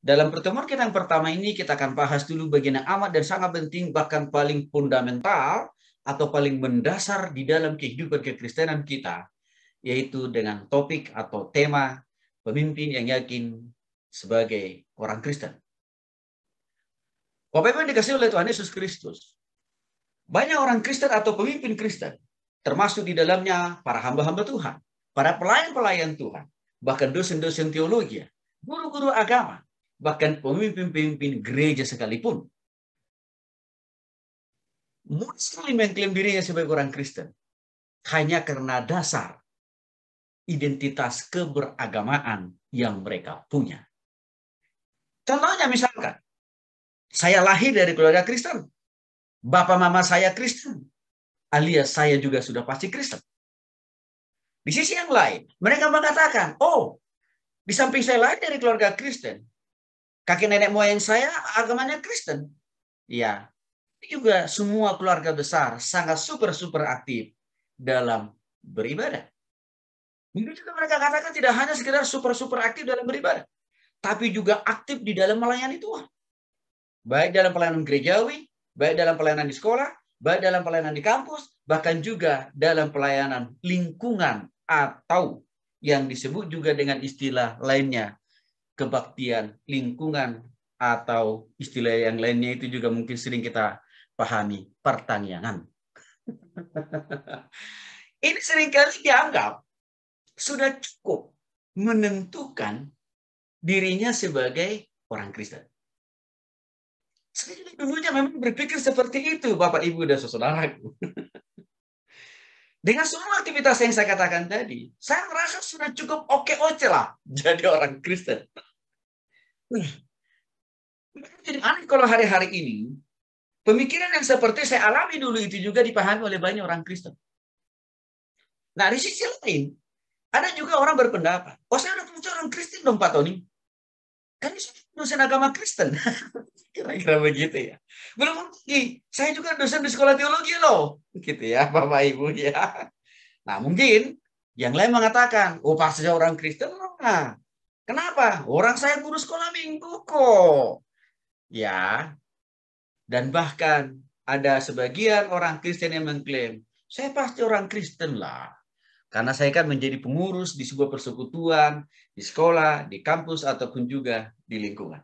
Dalam pertemuan kita yang pertama ini, kita akan bahas dulu bagian yang amat dan sangat penting, bahkan paling fundamental atau paling mendasar di dalam kehidupan kekristenan kita, yaitu dengan topik atau tema pemimpin yang yakin sebagai orang Kristen. Bapak Ibu dikasih oleh Tuhan Yesus Kristus, banyak orang Kristen atau pemimpin Kristen, termasuk di dalamnya para hamba-hamba Tuhan, para pelayan-pelayan Tuhan, bahkan dosen-dosen teologi, guru-guru agama, bahkan pemimpin-pemimpin gereja sekalipun. Muslim yang mengklaim dirinya sebagai orang Kristen. Hanya karena dasar identitas keberagamaan yang mereka punya. Contohnya misalkan, saya lahir dari keluarga Kristen. Bapak mama saya Kristen. Alias saya juga sudah pasti Kristen. Di sisi yang lain, mereka mengatakan, oh, di samping saya lahir dari keluarga Kristen, Kakek nenek moyang saya agamanya Kristen. Ya. Juga semua keluarga besar sangat super-super aktif dalam beribadah. Mungkin juga mereka katakan tidak hanya sekedar super-super aktif dalam beribadah. Tapi juga aktif di dalam melayani Tuhan. Baik dalam pelayanan gerejawi, baik dalam pelayanan di sekolah, baik dalam pelayanan di kampus, bahkan juga dalam pelayanan lingkungan atau yang disebut juga dengan istilah lainnya kebaktian, lingkungan, atau istilah yang lainnya itu juga mungkin sering kita pahami, pertanyaan. Ini seringkali dianggap sudah cukup menentukan dirinya sebagai orang Kristen. Saya ibunya dulunya memang berpikir seperti itu, Bapak, Ibu, dan saudaraku. Dengan semua aktivitas yang saya katakan tadi, saya merasa sudah cukup oke-oke lah jadi orang Kristen. Jadi aneh kalau hari-hari ini pemikiran yang seperti saya alami dulu itu juga dipahami oleh banyak orang Kristen. Nah di sisi lain ada juga orang berpendapat, oh saya udah punya orang Kristen dong Pak Tony. Kan dosen agama Kristen. Kira-kira begitu ya. Belum lagi, saya juga dosen di sekolah teologi loh. Gitu ya Bapak Ibu ya. Nah mungkin yang lain mengatakan, oh pasti orang Kristen. Nah, Kenapa? Orang saya guru sekolah minggu kok. Ya. Dan bahkan ada sebagian orang Kristen yang mengklaim, saya pasti orang Kristen lah. Karena saya kan menjadi pengurus di sebuah persekutuan, di sekolah, di kampus, ataupun juga di lingkungan.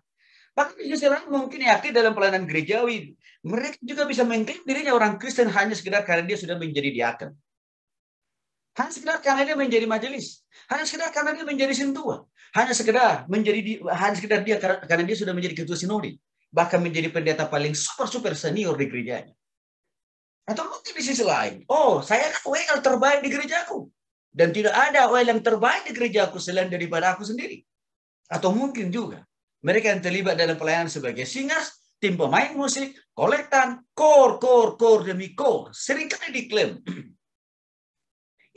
Bahkan justru mungkin yakin dalam pelayanan gerejawi, mereka juga bisa mengklaim dirinya orang Kristen hanya sekedar karena dia sudah menjadi diaken. Hanya sekedar karena dia menjadi majelis. Hanya sekedar karena dia menjadi sentuhan hanya sekedar menjadi hanya sekedar dia karena dia sudah menjadi ketua sinodi bahkan menjadi pendeta paling super super senior di gerejanya atau mungkin di sisi lain oh saya kan OL terbaik di gerejaku dan tidak ada OL yang terbaik di gerejaku selain daripada aku sendiri atau mungkin juga mereka yang terlibat dalam pelayanan sebagai singers tim pemain musik kolektan kor kor kor demi kor seringkali diklaim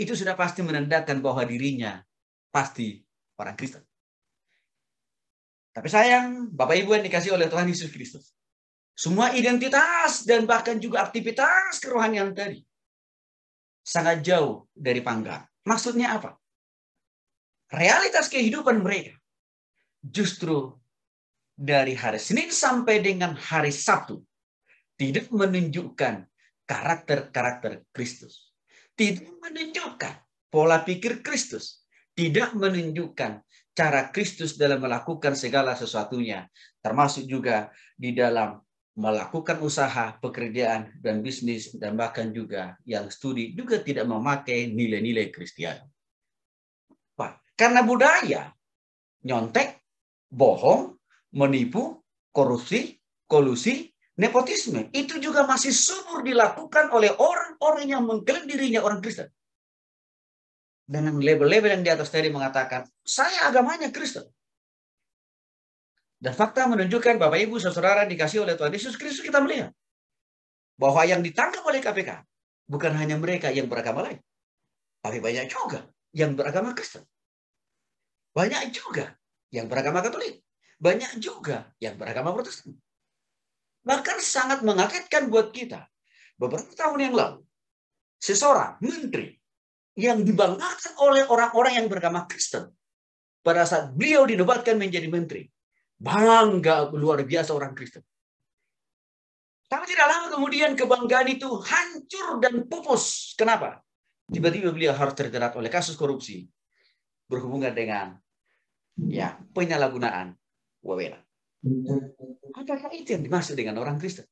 itu sudah pasti menandakan bahwa dirinya pasti orang Kristen. Tapi sayang, Bapak Ibu yang dikasih oleh Tuhan Yesus Kristus. Semua identitas dan bahkan juga aktivitas kerohanian tadi sangat jauh dari panggang. Maksudnya apa? Realitas kehidupan mereka justru dari hari Senin sampai dengan hari Sabtu tidak menunjukkan karakter-karakter Kristus. Tidak menunjukkan pola pikir Kristus. Tidak menunjukkan cara Kristus dalam melakukan segala sesuatunya, termasuk juga di dalam melakukan usaha, pekerjaan, dan bisnis, dan bahkan juga yang studi juga tidak memakai nilai-nilai Kristiani. Karena budaya, nyontek, bohong, menipu, korupsi, kolusi, nepotisme, itu juga masih subur dilakukan oleh orang-orang yang mengklaim dirinya orang Kristen dengan hmm. label-label yang di atas tadi mengatakan, saya agamanya Kristen. Dan fakta menunjukkan Bapak Ibu saudara dikasih oleh Tuhan Yesus Kristus kita melihat bahwa yang ditangkap oleh KPK bukan hanya mereka yang beragama lain, tapi banyak juga yang beragama Kristen. Banyak juga yang beragama Katolik. Banyak juga yang beragama Protestan. Bahkan sangat mengagetkan buat kita. Beberapa tahun yang lalu, seseorang menteri yang dibanggakan oleh orang-orang yang beragama Kristen. Pada saat beliau dinobatkan menjadi menteri, bangga luar biasa orang Kristen. Tapi tidak lama kemudian kebanggaan itu hancur dan pupus. Kenapa? Tiba-tiba beliau harus terjerat oleh kasus korupsi berhubungan dengan ya penyalahgunaan wewenang. Apakah itu yang dimaksud dengan orang Kristen?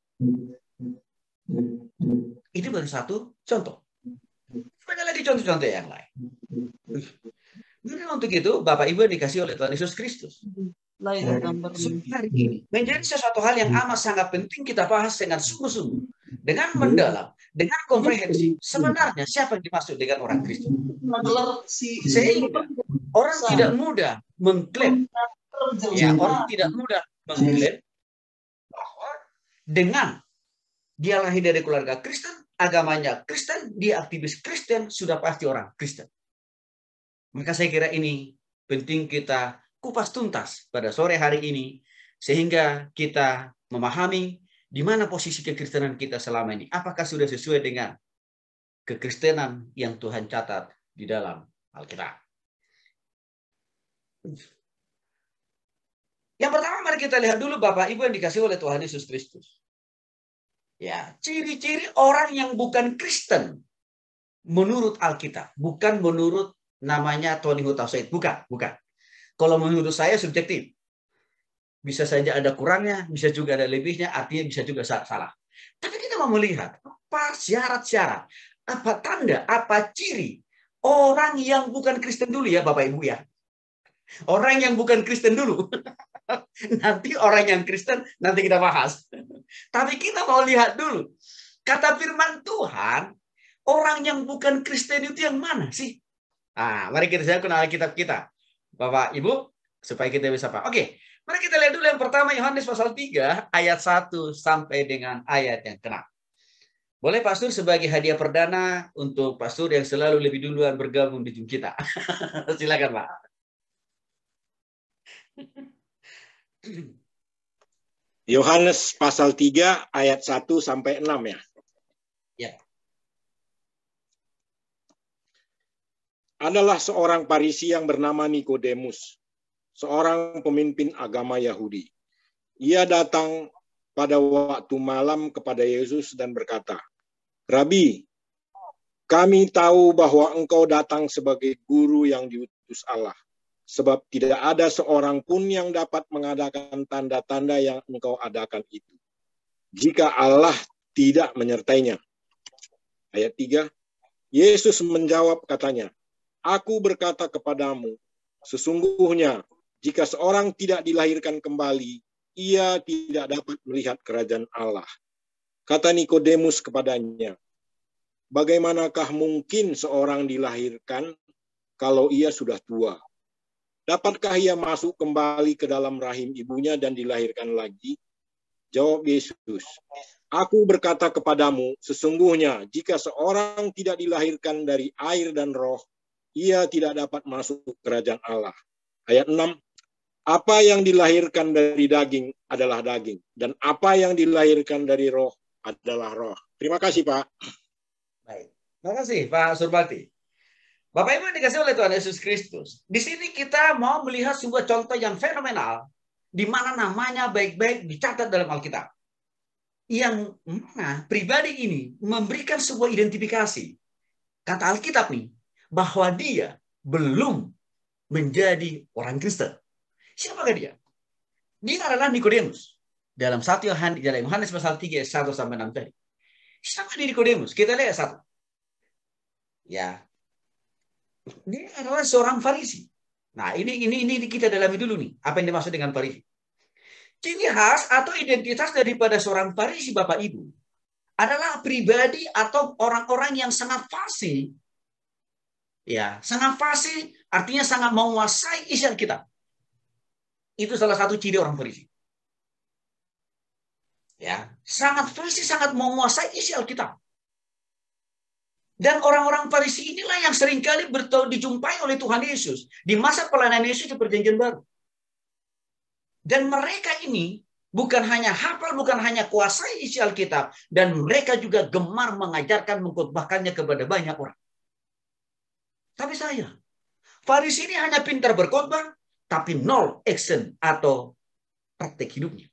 Itu baru satu contoh. Banyak lagi contoh-contoh yang lain. Memang untuk itu Bapak Ibu yang dikasih oleh Tuhan Yesus Kristus. Hari ya, ini menjadi sesuatu hal yang amat sangat penting kita bahas dengan sungguh-sungguh, dengan mendalam, dengan komprehensif. Sebenarnya siapa yang dimaksud dengan orang Kristen? Sehingga orang tidak mudah mengklaim, ya orang tidak mudah mengklaim bahwa dengan dia lahir dari keluarga Kristen, agamanya Kristen, dia aktivis Kristen, sudah pasti orang Kristen. Maka saya kira ini penting kita kupas tuntas pada sore hari ini sehingga kita memahami di mana posisi kekristenan kita selama ini. Apakah sudah sesuai dengan kekristenan yang Tuhan catat di dalam Alkitab? Yang pertama mari kita lihat dulu Bapak Ibu yang dikasih oleh Tuhan Yesus Kristus ya ciri-ciri orang yang bukan Kristen menurut Alkitab, bukan menurut namanya Tony Hutauseit, bukan, bukan. Kalau menurut saya subjektif. Bisa saja ada kurangnya, bisa juga ada lebihnya, artinya bisa juga salah. Tapi kita mau melihat apa syarat-syarat, apa tanda, apa ciri orang yang bukan Kristen dulu ya Bapak Ibu ya. Orang yang bukan Kristen dulu. nanti orang yang Kristen nanti kita bahas. Tapi kita mau lihat dulu. Kata firman Tuhan, orang yang bukan Kristen itu yang mana sih? Ah, mari kita saya kenal kitab kita. Bapak, Ibu, supaya kita bisa paham. Oke, mari kita lihat dulu yang pertama Yohanes pasal 3 ayat 1 sampai dengan ayat yang ke-6. Boleh pastor sebagai hadiah perdana untuk pastor yang selalu lebih duluan bergabung di Zoom kita. Silakan, Pak. Yohanes pasal 3 ayat 1 sampai 6 ya. Ya. Adalah seorang Parisi yang bernama Nikodemus, seorang pemimpin agama Yahudi. Ia datang pada waktu malam kepada Yesus dan berkata, "Rabi, kami tahu bahwa engkau datang sebagai guru yang diutus Allah sebab tidak ada seorang pun yang dapat mengadakan tanda-tanda yang engkau adakan itu. Jika Allah tidak menyertainya. Ayat 3, Yesus menjawab katanya, Aku berkata kepadamu, sesungguhnya jika seorang tidak dilahirkan kembali, ia tidak dapat melihat kerajaan Allah. Kata Nikodemus kepadanya, Bagaimanakah mungkin seorang dilahirkan kalau ia sudah tua? Dapatkah ia masuk kembali ke dalam rahim ibunya dan dilahirkan lagi? Jawab Yesus, Aku berkata kepadamu, sesungguhnya jika seorang tidak dilahirkan dari air dan roh, ia tidak dapat masuk kerajaan Allah. Ayat 6, apa yang dilahirkan dari daging adalah daging, dan apa yang dilahirkan dari roh adalah roh. Terima kasih, Pak. Baik. Terima kasih, Pak Surbati. Bapak Ibu dikasih oleh Tuhan Yesus Kristus. Di sini kita mau melihat sebuah contoh yang fenomenal. Di mana namanya baik-baik dicatat dalam Alkitab. Yang mana pribadi ini memberikan sebuah identifikasi. Kata Alkitab nih, bahwa dia belum menjadi orang Kristen. Siapakah dia? Dia adalah Nikodemus. Dalam Satu Yohanes, dalam Yohanes pasal 3 satu 1 sampai 6 tadi. Siapa di Nikodemus? Kita lihat satu. Ya, dia adalah seorang Farisi. Nah, ini ini ini kita dalami dulu nih, apa yang dimaksud dengan Farisi. Ciri khas atau identitas daripada seorang Farisi Bapak Ibu adalah pribadi atau orang-orang yang sangat fasih. Ya, sangat fasih artinya sangat menguasai isian kita. Itu salah satu ciri orang Farisi. Ya, sangat fasih, sangat menguasai isi Alkitab. Dan orang-orang Farisi inilah yang seringkali bertau dijumpai oleh Tuhan Yesus di masa pelayanan Yesus di Perjanjian Baru. Dan mereka ini bukan hanya hafal, bukan hanya kuasai isi Alkitab, dan mereka juga gemar mengajarkan, mengkhotbahkannya kepada banyak orang. Tapi saya, Farisi ini hanya pintar berkhotbah, tapi nol action atau praktek hidupnya.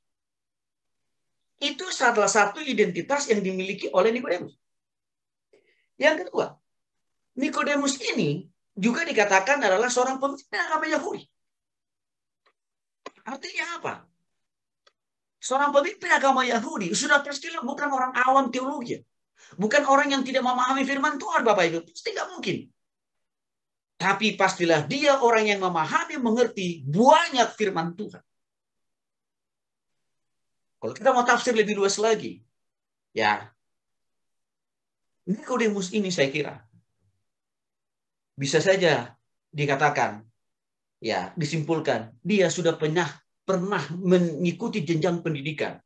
Itu salah satu identitas yang dimiliki oleh Nikodemus. Yang kedua, Nikodemus ini juga dikatakan adalah seorang pemimpin agama Yahudi. Artinya apa? Seorang pemimpin agama Yahudi sudah pasti bukan orang awam teologi. Bukan orang yang tidak memahami firman Tuhan Bapak Ibu. Pasti nggak mungkin. Tapi pastilah dia orang yang memahami, mengerti banyak firman Tuhan. Kalau kita mau tafsir lebih luas lagi, ya Nikodemus ini saya kira bisa saja dikatakan ya disimpulkan dia sudah pernah pernah mengikuti jenjang pendidikan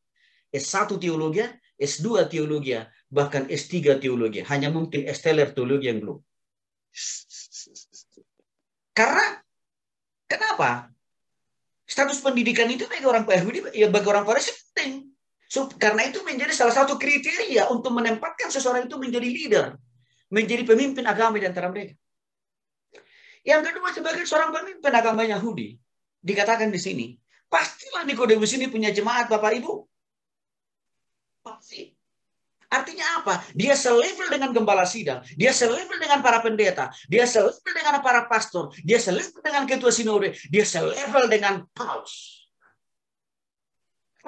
S1 teologi, S2 teologi, bahkan S3 teologi. Hanya mungkin S-teller teologi yang belum. Karena kenapa? Status pendidikan itu bagi orang Yahudi, ya bagi orang Paris penting. Karena itu menjadi salah satu kriteria untuk menempatkan seseorang itu menjadi leader, menjadi pemimpin agama di antara mereka. Yang kedua sebagai seorang pemimpin agama Yahudi dikatakan di sini, pastilah Nikodemus ini punya jemaat Bapak Ibu. Pasti. Artinya apa? Dia selevel dengan gembala sidang, dia selevel dengan para pendeta, dia selevel dengan para pastor, dia selevel dengan ketua sinode, dia selevel dengan paus.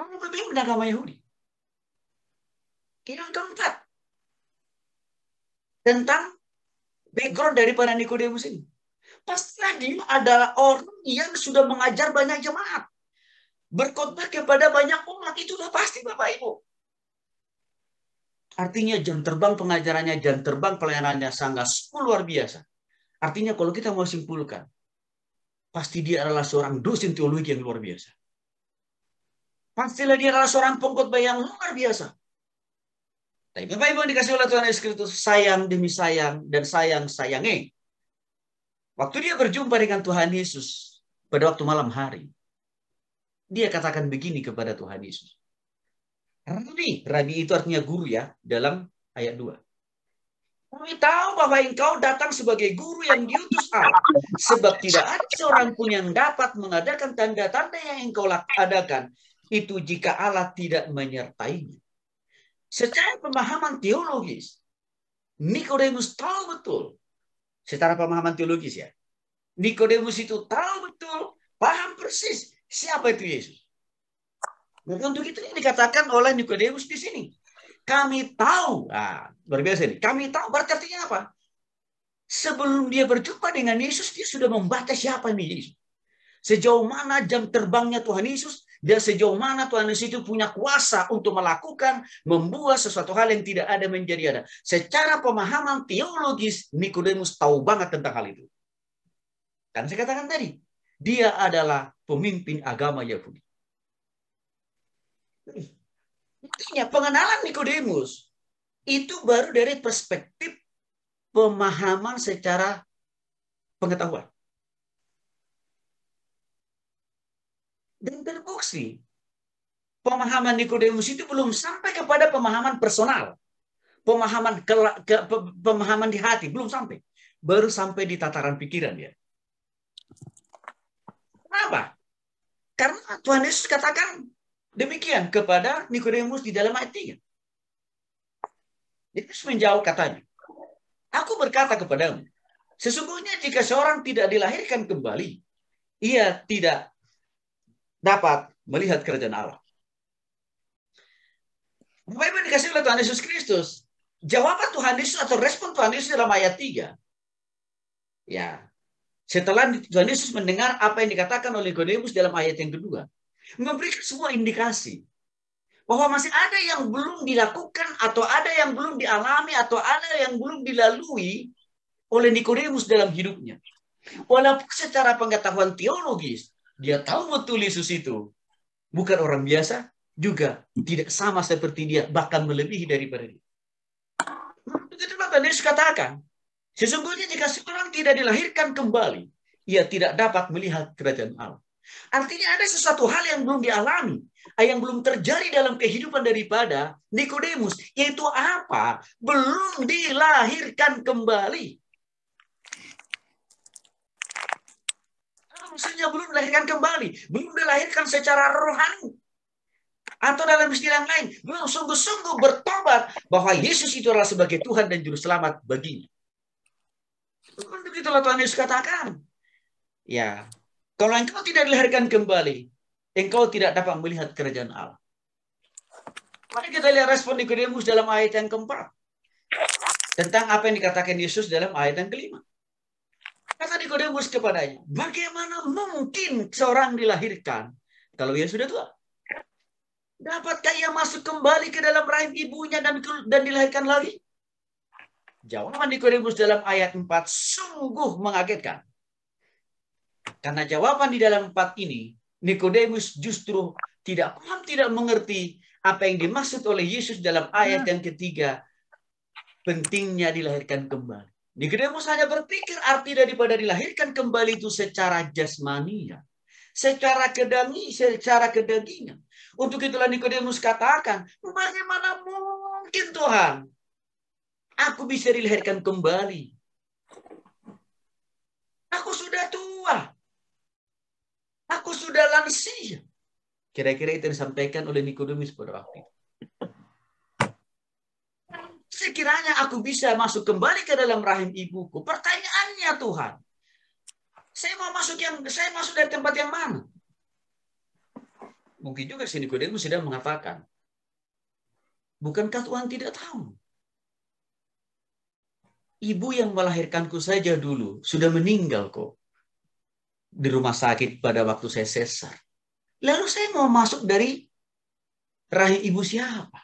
Kamu ngapain agama Yahudi? Yang keempat. Tentang background dari para Nikodemus ini. Pasti dia adalah orang yang sudah mengajar banyak jemaat. Berkhotbah kepada banyak umat itu sudah pasti Bapak Ibu. Artinya jam terbang pengajarannya, jam terbang pelayanannya sangat luar biasa. Artinya kalau kita mau simpulkan, pasti dia adalah seorang dosen teologi yang luar biasa. Pastilah dia adalah seorang pengkhotbah yang luar biasa. Tapi Bapak Ibu yang dikasih oleh Tuhan Yesus Kristus, sayang demi sayang dan sayang sayangi. Waktu dia berjumpa dengan Tuhan Yesus pada waktu malam hari, dia katakan begini kepada Tuhan Yesus. Rabi, Rabi itu artinya guru ya, dalam ayat 2. Kami tahu bahwa engkau datang sebagai guru yang diutus Allah. Sebab tidak ada seorang pun yang dapat mengadakan tanda-tanda yang engkau adakan itu jika Allah tidak menyertainya. Secara pemahaman teologis, Nikodemus tahu betul. Secara pemahaman teologis ya. Nikodemus itu tahu betul, paham persis siapa itu Yesus. Maka nah, untuk itu yang dikatakan oleh Nikodemus di sini. Kami tahu, nah, berbeza ini. Kami tahu berarti artinya apa? Sebelum dia berjumpa dengan Yesus, dia sudah membaca siapa ini Yesus. Sejauh mana jam terbangnya Tuhan Yesus, dia sejauh mana Tuhan Yesus itu punya kuasa untuk melakukan, membuat sesuatu hal yang tidak ada menjadi ada. Secara pemahaman teologis, Nikodemus tahu banget tentang hal itu. Kan saya katakan tadi, dia adalah pemimpin agama Yahudi. Intinya, pengenalan Nikodemus itu baru dari perspektif pemahaman secara pengetahuan. dan terbukti. Pemahaman Nikodemus itu belum sampai kepada pemahaman personal. Pemahaman ke, ke, pemahaman di hati belum sampai. Baru sampai di tataran pikiran ya. Kenapa? Karena Tuhan Yesus katakan demikian kepada Nikodemus di dalam ayat 3. Yesus menjawab katanya, Aku berkata kepadamu, sesungguhnya jika seorang tidak dilahirkan kembali, ia tidak dapat melihat kerajaan Allah. Bapak Ibu dikasih oleh Tuhan Yesus Kristus. Jawaban Tuhan Yesus atau respon Tuhan Yesus dalam ayat 3. Ya. Setelah Tuhan Yesus mendengar apa yang dikatakan oleh Nikodemus dalam ayat yang kedua. Memberikan semua indikasi. Bahwa masih ada yang belum dilakukan atau ada yang belum dialami atau ada yang belum dilalui oleh Nikodemus dalam hidupnya. Walaupun secara pengetahuan teologis, dia tahu betul Yesus itu bukan orang biasa juga tidak sama seperti dia bahkan melebihi daripada dia. Begitu maka Yesus katakan sesungguhnya jika seorang tidak dilahirkan kembali ia tidak dapat melihat kerajaan Allah. Artinya ada sesuatu hal yang belum dialami, yang belum terjadi dalam kehidupan daripada Nikodemus, yaitu apa? Belum dilahirkan kembali. manusia belum dilahirkan kembali, belum dilahirkan secara rohani. Atau dalam istilah lain, belum sungguh-sungguh bertobat bahwa Yesus itu adalah sebagai Tuhan dan Juru Selamat baginya. Untuk kan itulah Tuhan Yesus katakan. Ya, kalau engkau tidak dilahirkan kembali, engkau tidak dapat melihat kerajaan Allah. Mari kita lihat respon Nikodemus dalam ayat yang keempat. Tentang apa yang dikatakan Yesus dalam ayat yang kelima. Kata Nikodemus kepadanya, bagaimana mungkin seorang dilahirkan kalau ia sudah tua? Dapatkah ia masuk kembali ke dalam rahim ibunya dan dan dilahirkan lagi? Jawaban Nikodemus dalam ayat 4 sungguh mengagetkan. Karena jawaban di dalam 4 ini, Nikodemus justru tidak paham, tidak mengerti apa yang dimaksud oleh Yesus dalam ayat hmm. yang ketiga, pentingnya dilahirkan kembali. Nikodemus hanya berpikir arti daripada dilahirkan kembali itu secara jasmania, secara kedangi, secara kedagingan. Untuk itulah Nikodemus katakan, bagaimana mungkin Tuhan aku bisa dilahirkan kembali? Aku sudah tua. Aku sudah lansia. Kira-kira itu yang disampaikan oleh Nikodemus pada waktu itu. Sekiranya aku bisa masuk kembali ke dalam rahim ibuku. Pertanyaannya Tuhan. Saya mau masuk yang saya masuk dari tempat yang mana? Mungkin juga sini Nikodemus sedang mengatakan, bukankah Tuhan tidak tahu? Ibu yang melahirkanku saja dulu sudah meninggal kok di rumah sakit pada waktu saya sesar. Lalu saya mau masuk dari rahim ibu siapa?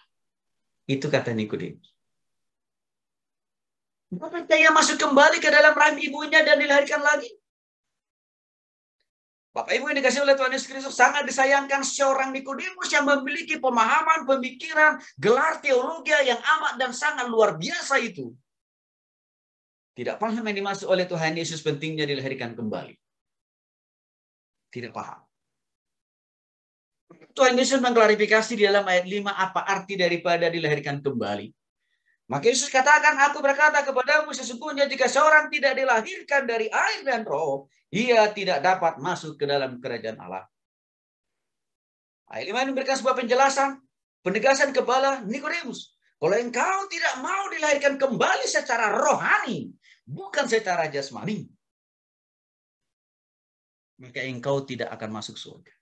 Itu kata Nikodemus. Bapak yang masuk kembali ke dalam rahim ibunya dan dilahirkan lagi? Bapak Ibu yang dikasih oleh Tuhan Yesus Kristus sangat disayangkan seorang Nikodemus yang memiliki pemahaman, pemikiran, gelar teologi yang amat dan sangat luar biasa itu. Tidak paham yang dimaksud oleh Tuhan Yesus pentingnya dilahirkan kembali. Tidak paham. Tuhan Yesus mengklarifikasi di dalam ayat 5 apa arti daripada dilahirkan kembali. Maka Yesus katakan, aku berkata kepadamu sesungguhnya jika seorang tidak dilahirkan dari air dan roh, ia tidak dapat masuk ke dalam kerajaan Allah. Ayat 5 memberikan sebuah penjelasan, penegasan kepala Nikodemus. Kalau engkau tidak mau dilahirkan kembali secara rohani, bukan secara jasmani, maka engkau tidak akan masuk surga.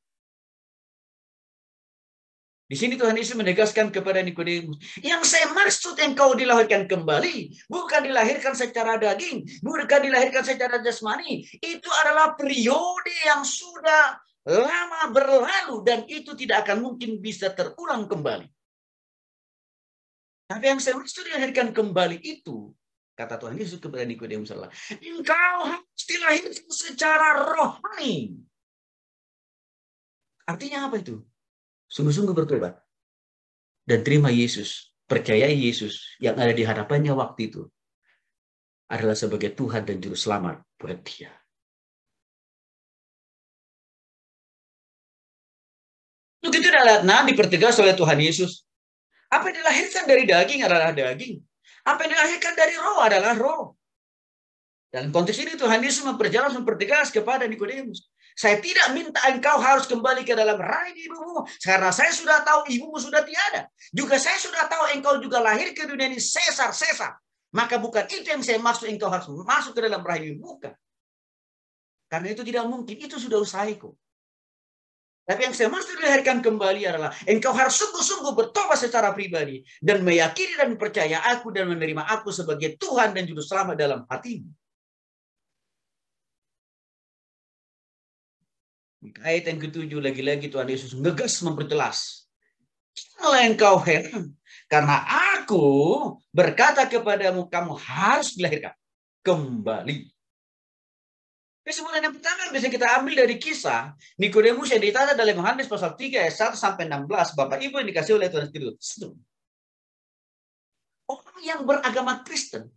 Di sini Tuhan Yesus menegaskan kepada Nikodemus, yang saya maksud engkau dilahirkan kembali, bukan dilahirkan secara daging, bukan dilahirkan secara jasmani. Itu adalah periode yang sudah lama berlalu dan itu tidak akan mungkin bisa terulang kembali. Tapi yang saya maksud dilahirkan kembali itu, kata Tuhan Yesus kepada Nikodemus adalah, engkau harus dilahirkan secara rohani. Artinya apa itu? sungguh-sungguh bertobat dan terima Yesus, percayai Yesus yang ada di hadapannya waktu itu adalah sebagai Tuhan dan juru selamat buat dia. Begitu nabi dipertegas oleh Tuhan Yesus. Apa yang dilahirkan dari daging adalah daging. Apa yang dilahirkan dari roh adalah roh. dan konteks ini Tuhan Yesus memperjelas mempertegas kepada Nikodemus. Saya tidak minta engkau harus kembali ke dalam rahim ibumu. Karena saya sudah tahu ibumu sudah tiada. Juga saya sudah tahu engkau juga lahir ke dunia ini sesar-sesar. Maka bukan itu yang saya maksud engkau harus masuk ke dalam rahim ibu. Karena itu tidak mungkin. Itu sudah usahiku. Tapi yang saya maksud dilahirkan kembali adalah engkau harus sungguh-sungguh bertobat secara pribadi dan meyakini dan percaya aku dan menerima aku sebagai Tuhan dan Juru Selamat dalam hatimu. Ayat yang ketujuh lagi-lagi Tuhan Yesus ngegas memperjelas. Janganlah engkau heran. Karena aku berkata kepadamu, kamu harus dilahirkan kembali. Kesimpulan yang pertama yang bisa kita ambil dari kisah Nikodemus yang ditata dalam Yohanes pasal 3 ayat 1 sampai 16, Bapak Ibu yang dikasih oleh Tuhan Yesus. Orang yang beragama Kristen,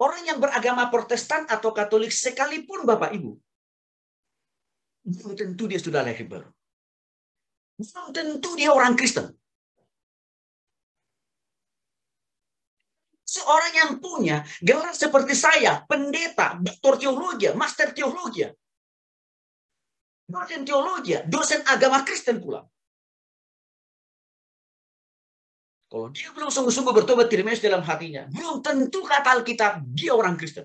orang yang beragama Protestan atau Katolik sekalipun Bapak Ibu, belum tentu dia sudah lahir baru. Belum tentu dia orang Kristen. Seorang yang punya gelar seperti saya, pendeta, doktor teologi, master teologi, dosen teologi, dosen agama Kristen pula. Kalau dia belum sungguh-sungguh bertobat terima dalam hatinya, belum tentu kata Alkitab dia orang Kristen.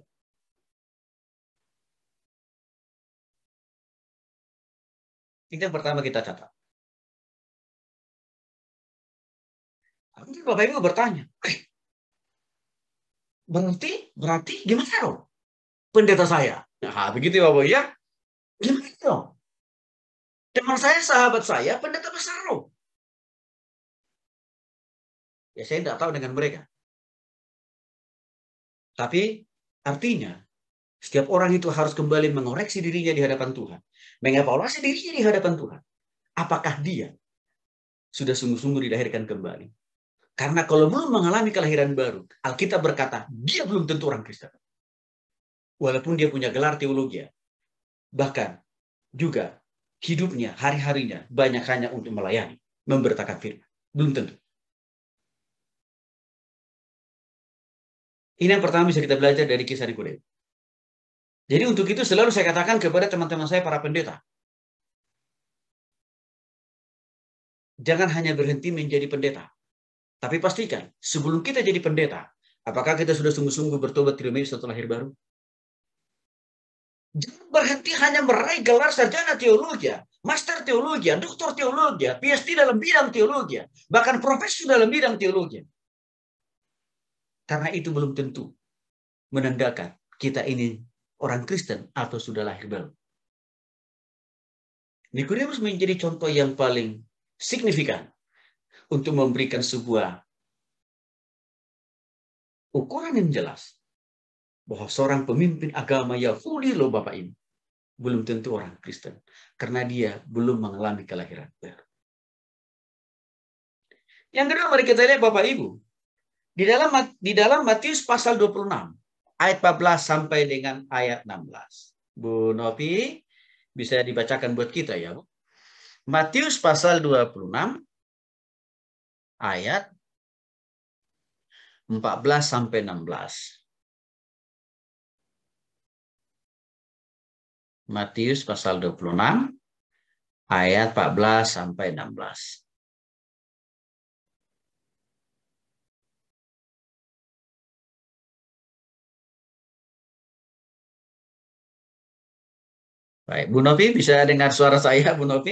Itu yang pertama kita catat. Mungkin Bapak Ibu bertanya, berarti, berarti gimana dong pendeta saya? Nah, begitu ya, Bapak ya. Gimana dong? Teman saya, sahabat saya, pendeta besar loh. Ya saya tidak tahu dengan mereka. Tapi artinya setiap orang itu harus kembali mengoreksi dirinya di hadapan Tuhan. Mengevaluasi dirinya di hadapan Tuhan. Apakah dia sudah sungguh-sungguh dilahirkan kembali? Karena kalau belum mengalami kelahiran baru, Alkitab berkata, dia belum tentu orang Kristen. Walaupun dia punya gelar teologi. Ya. Bahkan juga hidupnya, hari-harinya, banyak hanya untuk melayani, memberitakan firman. Belum tentu. Ini yang pertama bisa kita belajar dari kisah Nikodemus. Jadi untuk itu selalu saya katakan kepada teman-teman saya para pendeta. Jangan hanya berhenti menjadi pendeta. Tapi pastikan, sebelum kita jadi pendeta, apakah kita sudah sungguh-sungguh bertobat terima setelah lahir baru? Jangan berhenti hanya meraih gelar sarjana teologi, master teologi, doktor teologi, PhD dalam bidang teologi, bahkan profesor dalam bidang teologi. Karena itu belum tentu menandakan kita ini orang Kristen atau sudah lahir baru. Nikodemus menjadi contoh yang paling signifikan untuk memberikan sebuah ukuran yang jelas bahwa seorang pemimpin agama Yahudi loh Bapak ini belum tentu orang Kristen karena dia belum mengalami kelahiran baru. Yang kedua mari kita lihat Bapak Ibu. Di dalam di dalam Matius pasal 26 ayat 14 sampai dengan ayat 16. Bu Novi, bisa dibacakan buat kita ya. Matius pasal 26 ayat 14 sampai 16. Matius pasal 26 ayat 14 sampai 16. Baik, Bu Novi bisa dengar suara saya, Bu Novi?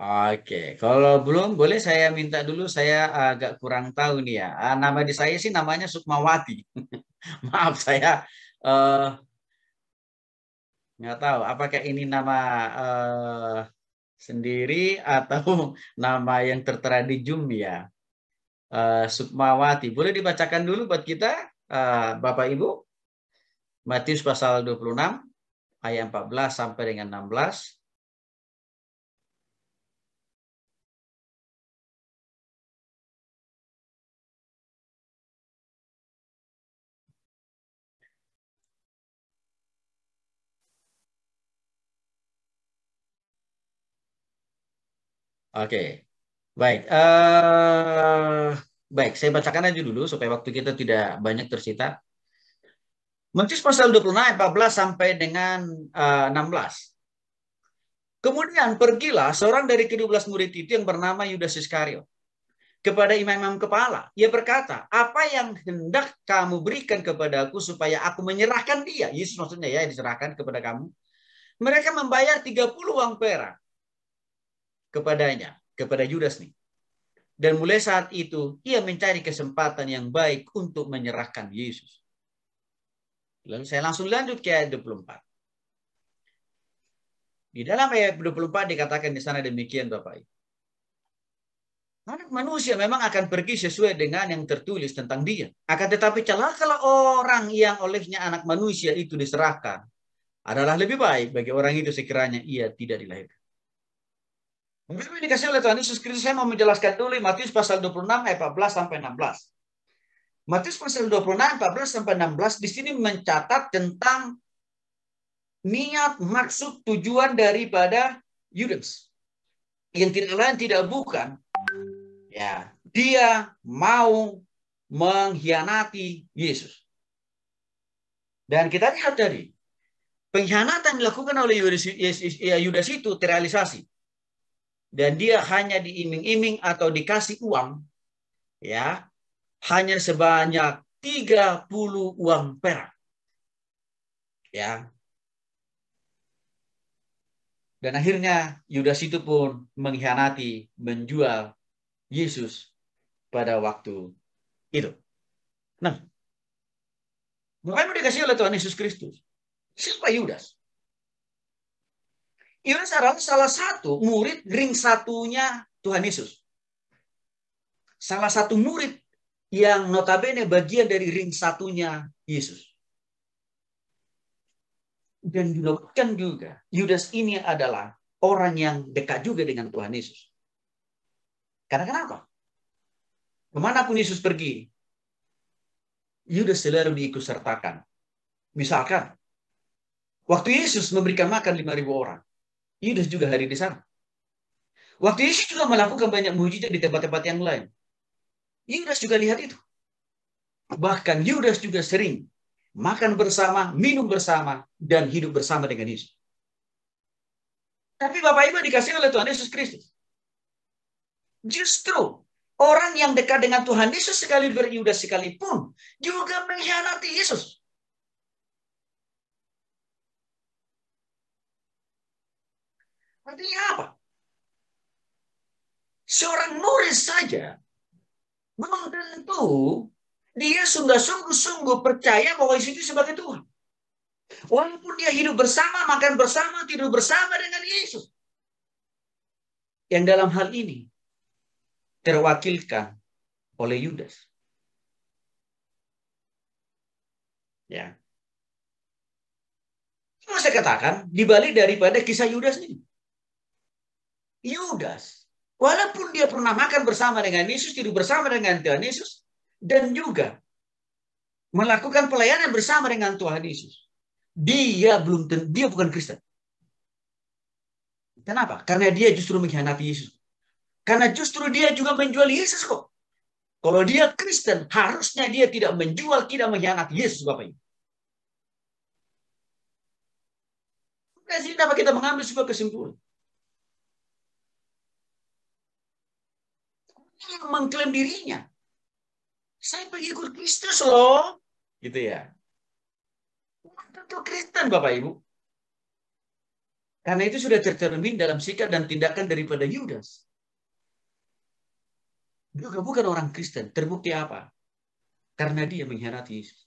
Oke, kalau belum boleh saya minta dulu, saya agak kurang tahu nih ya. Ah, nama di saya sih namanya Sukmawati. Maaf saya uh, nggak tahu apakah ini nama uh, sendiri atau nama yang tertera di Zoom ya. Eh, Sukmawati. Boleh dibacakan dulu buat kita, eh, Bapak Ibu? Matius pasal 26 ayat 14 sampai dengan 16. Oke, okay. Baik, uh, baik, saya bacakan aja dulu supaya waktu kita tidak banyak tersita. Matius pasal 26 14 sampai dengan uh, eh, 16. Kemudian pergilah seorang dari ke-12 murid itu yang bernama Yudas Iskariot kepada imam-imam kepala. Ia berkata, apa yang hendak kamu berikan kepadaku supaya aku menyerahkan dia? Yesus maksudnya ya, diserahkan kepada kamu. Mereka membayar 30 uang perak kepadanya kepada Judas nih. Dan mulai saat itu, ia mencari kesempatan yang baik untuk menyerahkan Yesus. Lalu saya langsung lanjut ke ayat 24. Di dalam ayat 24 dikatakan di sana demikian Bapak Ibu. Anak manusia memang akan pergi sesuai dengan yang tertulis tentang dia. Akan tetapi celakalah orang yang olehnya anak manusia itu diserahkan. Adalah lebih baik bagi orang itu sekiranya ia tidak dilahirkan. Mungkin ini dikasih oleh Tuhan Yesus Kristus, saya mau menjelaskan dulu Matius pasal 26 ayat 14 sampai 16. Matius pasal 26 ayat 14 sampai 16 di sini mencatat tentang niat, maksud, tujuan daripada Yudas. Yang tidak lain tidak bukan ya, dia mau mengkhianati Yesus. Dan kita lihat dari pengkhianatan dilakukan oleh Yudas ya, itu terrealisasi dan dia hanya diiming-iming atau dikasih uang ya hanya sebanyak 30 uang perak. Ya. Dan akhirnya Yudas itu pun mengkhianati, menjual Yesus pada waktu itu. Nah, mau dikasih oleh Tuhan Yesus Kristus. Siapa Yudas? Yunus adalah salah satu murid ring satunya Tuhan Yesus. Salah satu murid yang notabene bagian dari ring satunya Yesus. Dan dilakukan juga Yudas ini adalah orang yang dekat juga dengan Tuhan Yesus. Karena kenapa? Kemanapun Yesus pergi, Yudas selalu diikut sertakan. Misalkan, waktu Yesus memberikan makan 5.000 orang, Yudas juga hari di sana. Waktu Yesus juga melakukan banyak mujizat di tempat-tempat yang lain. Yudas juga lihat itu. Bahkan Yudas juga sering makan bersama, minum bersama, dan hidup bersama dengan Yesus. Tapi Bapak Ibu dikasih oleh Tuhan Yesus Kristus. Justru orang yang dekat dengan Tuhan Yesus sekali Yudas sekalipun juga mengkhianati Yesus. Artinya apa? Seorang murid saja belum tentu dia sudah sungguh-sungguh percaya bahwa Yesus itu sebagai Tuhan. Walaupun dia hidup bersama, makan bersama, tidur bersama dengan Yesus. Yang dalam hal ini terwakilkan oleh Yudas. Ya. saya katakan, dibalik daripada kisah Yudas ini. Yudas. Walaupun dia pernah makan bersama dengan Yesus, tidur bersama dengan Tuhan Yesus, dan juga melakukan pelayanan bersama dengan Tuhan Yesus. Dia belum dia bukan Kristen. Kenapa? Karena dia justru mengkhianati Yesus. Karena justru dia juga menjual Yesus kok. Kalau dia Kristen, harusnya dia tidak menjual, tidak mengkhianati Yesus Bapak Ibu. Dari sini dapat kita mengambil sebuah kesimpulan. yang mengklaim dirinya. Saya pengikut Kristus loh. Gitu ya. Tentu Kristen Bapak Ibu. Karena itu sudah tercermin dalam sikap dan tindakan daripada Yudas. Juga bukan orang Kristen. Terbukti apa? Karena dia mengkhianati Yesus.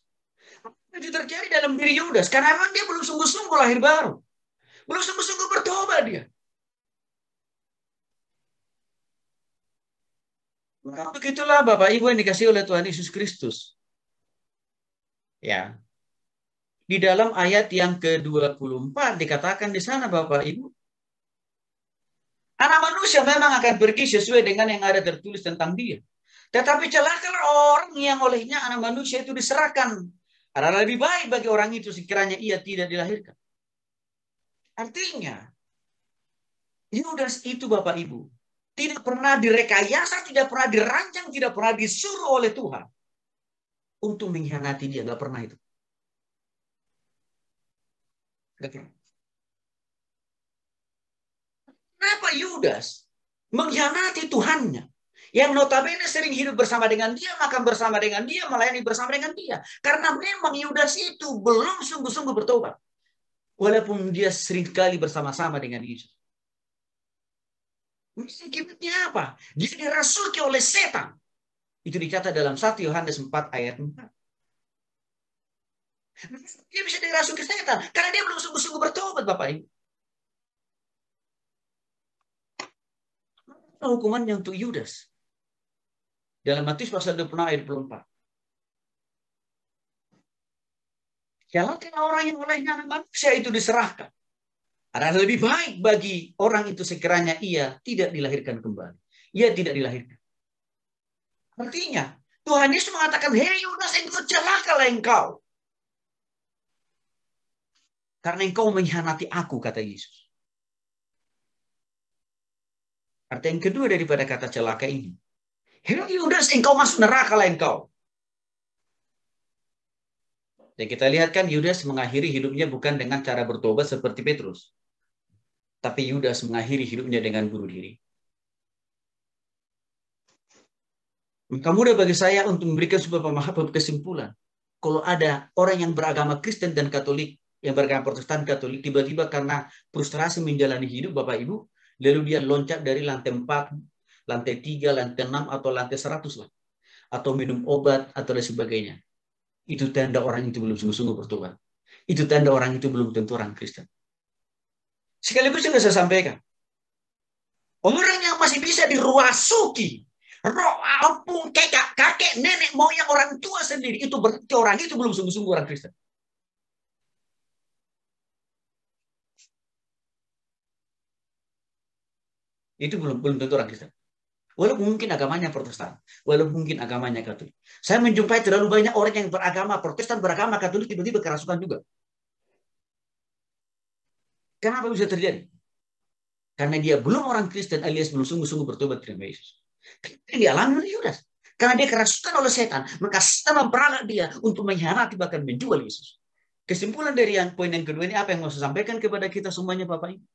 Itu terjadi dalam diri Yudas. Karena memang dia belum sungguh-sungguh lahir baru. Belum sungguh-sungguh bertobat dia. Begitulah Bapak Ibu yang dikasih oleh Tuhan Yesus Kristus. Ya. Di dalam ayat yang ke-24 dikatakan di sana Bapak Ibu, Anak manusia memang akan pergi sesuai dengan yang ada tertulis tentang dia. Tetapi celakalah orang yang olehnya anak manusia itu diserahkan. Adalah lebih baik bagi orang itu sekiranya ia tidak dilahirkan. Artinya, Yudas itu Bapak Ibu tidak pernah direkayasa, tidak pernah dirancang, tidak pernah disuruh oleh Tuhan untuk mengkhianati dia, nggak pernah itu. Kenapa Yudas mengkhianati Tuhannya? Yang notabene sering hidup bersama dengan dia, makan bersama dengan dia, melayani bersama dengan dia. Karena memang Yudas itu belum sungguh-sungguh bertobat. Walaupun dia sering kali bersama-sama dengan Yesus. Ini apa? Dia dirasuki oleh setan. Itu dicatat dalam 1 Yohanes 4 ayat 4. Dia bisa dirasuki setan karena dia belum sungguh-sungguh bertobat, Bapak Ibu. hukumannya untuk Yudas? Dalam Matius pasal 26 ayat 24. Celakalah orang yang olehnya anak manusia itu diserahkan. Karena lebih baik bagi orang itu sekiranya ia tidak dilahirkan kembali. Ia tidak dilahirkan. Artinya, Tuhan Yesus mengatakan, Hei Yunus, engkau celakalah engkau. Karena engkau mengkhianati aku, kata Yesus. Arti yang kedua daripada kata celaka ini. Hei Yunus, engkau masuk neraka lah engkau. Dan kita lihat kan Yudas mengakhiri hidupnya bukan dengan cara bertobat seperti Petrus. Tapi Yudas mengakhiri hidupnya dengan bunuh diri. Maka mudah bagi saya untuk memberikan sebuah pemahaman kesimpulan. Kalau ada orang yang beragama Kristen dan Katolik, yang beragama Protestan Katolik, tiba-tiba karena frustrasi menjalani hidup Bapak Ibu, lalu dia loncat dari lantai 4, lantai 3, lantai 6, atau lantai 100 lah. Atau minum obat, atau lain sebagainya. Itu tanda orang itu belum sungguh-sungguh bertobat. Itu tanda orang itu belum tentu orang Kristen. Sekaligus juga saya sampaikan. Orang yang masih bisa diruasuki roh ampun kakek, kakek, nenek, moyang orang tua sendiri itu berarti orang itu belum sungguh-sungguh orang Kristen. Itu belum belum tentu orang Kristen. Walaupun mungkin agamanya Protestan, walaupun mungkin agamanya Katolik. Saya menjumpai terlalu banyak orang yang beragama Protestan, beragama Katolik tiba-tiba kerasukan juga. Kenapa bisa terjadi? Karena dia belum orang Kristen alias belum sungguh-sungguh bertobat terima Yesus. Kenapa dialami oleh Yudas? Karena dia kerasukan oleh setan. Maka setan memperangkap dia untuk mengkhianati bahkan menjual Yesus. Kesimpulan dari yang poin yang kedua ini apa yang mau saya sampaikan kepada kita semuanya Bapak Ibu?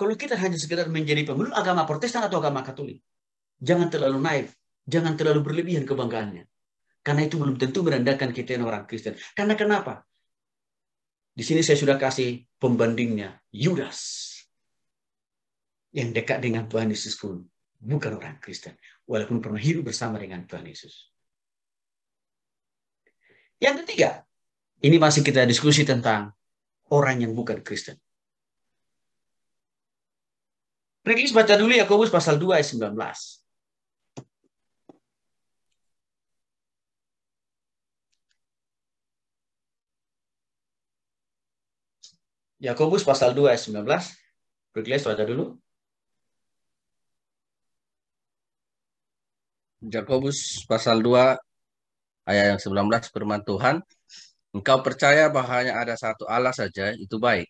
Kalau kita hanya sekedar menjadi pemeluk agama Protestan atau agama Katolik, jangan terlalu naif, jangan terlalu berlebihan kebanggaannya. Karena itu belum tentu merendahkan kita yang orang Kristen. Karena kenapa? Di sini saya sudah kasih pembandingnya, Yudas. Yang dekat dengan Tuhan Yesus pun bukan orang Kristen, walaupun pernah hidup bersama dengan Tuhan Yesus. Yang ketiga, ini masih kita diskusi tentang orang yang bukan Kristen. pergi baca dulu Yakobus pasal 2 ayat 19. Yakobus pasal 2 ayat 19. Berkelas baca dulu. Yakobus pasal 2 ayat yang 19 firman Tuhan, engkau percaya bahwa ada satu Allah saja, itu baik.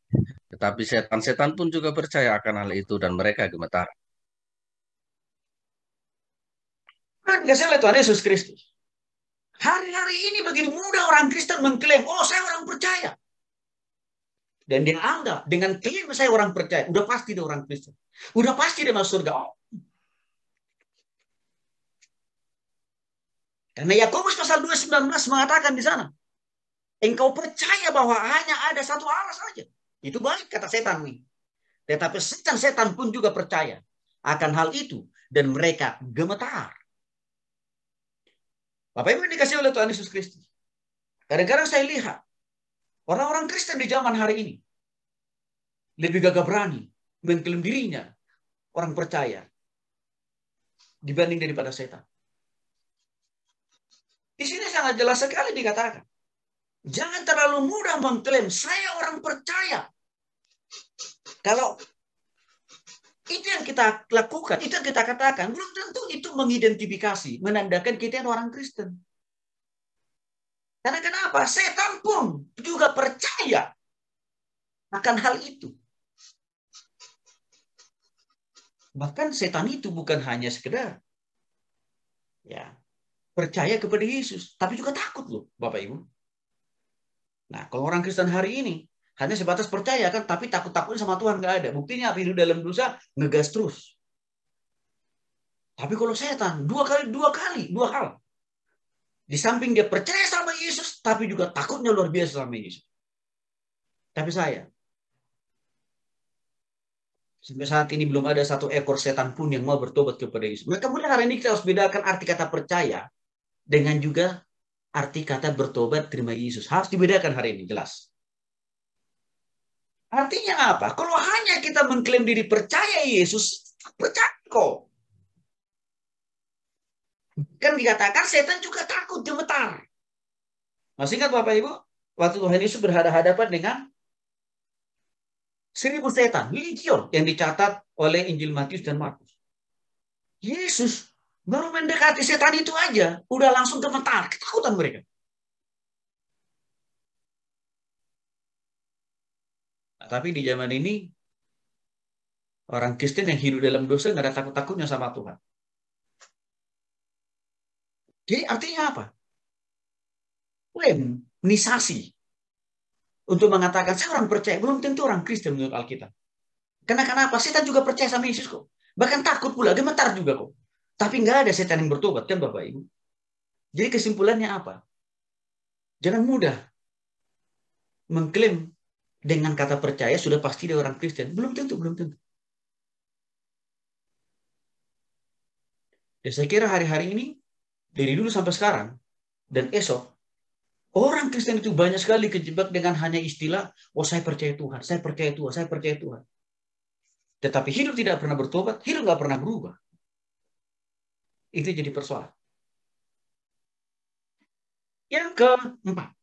Tetapi setan-setan pun juga percaya akan hal itu dan mereka gemetar. Kasihlah Tuhan Yesus Kristus. Hari-hari ini begitu mudah orang Kristen mengklaim, oh saya orang percaya. Dan dia anggap dengan klaim saya orang percaya, udah pasti dia orang Kristen. Udah pasti dia masuk surga. Karena Yakobus pasal 2:19 mengatakan di sana, engkau percaya bahwa hanya ada satu Allah saja. Itu baik kata setan nih. Tetapi setan-setan pun juga percaya akan hal itu dan mereka gemetar. Bapak Ibu dikasih oleh Tuhan Yesus Kristus. Kadang-kadang saya lihat Orang-orang Kristen di zaman hari ini lebih gagah berani mengklaim dirinya orang percaya dibanding daripada setan. Di sini sangat jelas sekali dikatakan. Jangan terlalu mudah mengklaim saya orang percaya. Kalau itu yang kita lakukan, itu yang kita katakan, belum tentu itu mengidentifikasi, menandakan kita orang Kristen. Karena kenapa? Setan pun juga percaya akan hal itu. Bahkan setan itu bukan hanya sekedar ya percaya kepada Yesus, tapi juga takut loh, Bapak Ibu. Nah, kalau orang Kristen hari ini hanya sebatas percaya kan, tapi takut-takut sama Tuhan nggak ada. Buktinya hidup dalam dosa ngegas terus. Tapi kalau setan dua kali dua kali dua hal di samping dia percaya sama Yesus, tapi juga takutnya luar biasa sama Yesus. Tapi saya, sampai saat ini belum ada satu ekor setan pun yang mau bertobat kepada Yesus. Maka mulai hari ini kita harus bedakan arti kata percaya dengan juga arti kata bertobat terima Yesus. Harus dibedakan hari ini, jelas. Artinya apa? Kalau hanya kita mengklaim diri percaya Yesus, percaya kok. Kan dikatakan setan juga takut gemetar. Masih ingat Bapak Ibu? Waktu Tuhan Yesus berhadapan dengan seribu setan, legion yang dicatat oleh Injil Matius dan Markus. Yesus baru mendekati setan itu aja, udah langsung gemetar, ketakutan mereka. Nah, tapi di zaman ini, orang Kristen yang hidup dalam dosa nggak ada takut-takutnya sama Tuhan. Jadi artinya apa? Lemnisasi. Untuk mengatakan, saya orang percaya. Belum tentu orang Kristen menurut Alkitab. Karena kenapa? Setan juga percaya sama Yesus kok. Bahkan takut pula, gemetar juga kok. Tapi nggak ada setan yang bertobat kan Bapak Ibu. Jadi kesimpulannya apa? Jangan mudah mengklaim dengan kata percaya sudah pasti dia orang Kristen. Belum tentu, belum tentu. Dan ya, saya kira hari-hari ini dari dulu sampai sekarang dan esok orang Kristen itu banyak sekali kejebak dengan hanya istilah oh saya percaya Tuhan, saya percaya Tuhan, saya percaya Tuhan. Tetapi hidup tidak pernah bertobat, hidup nggak pernah berubah. Itu jadi persoalan. Yang keempat.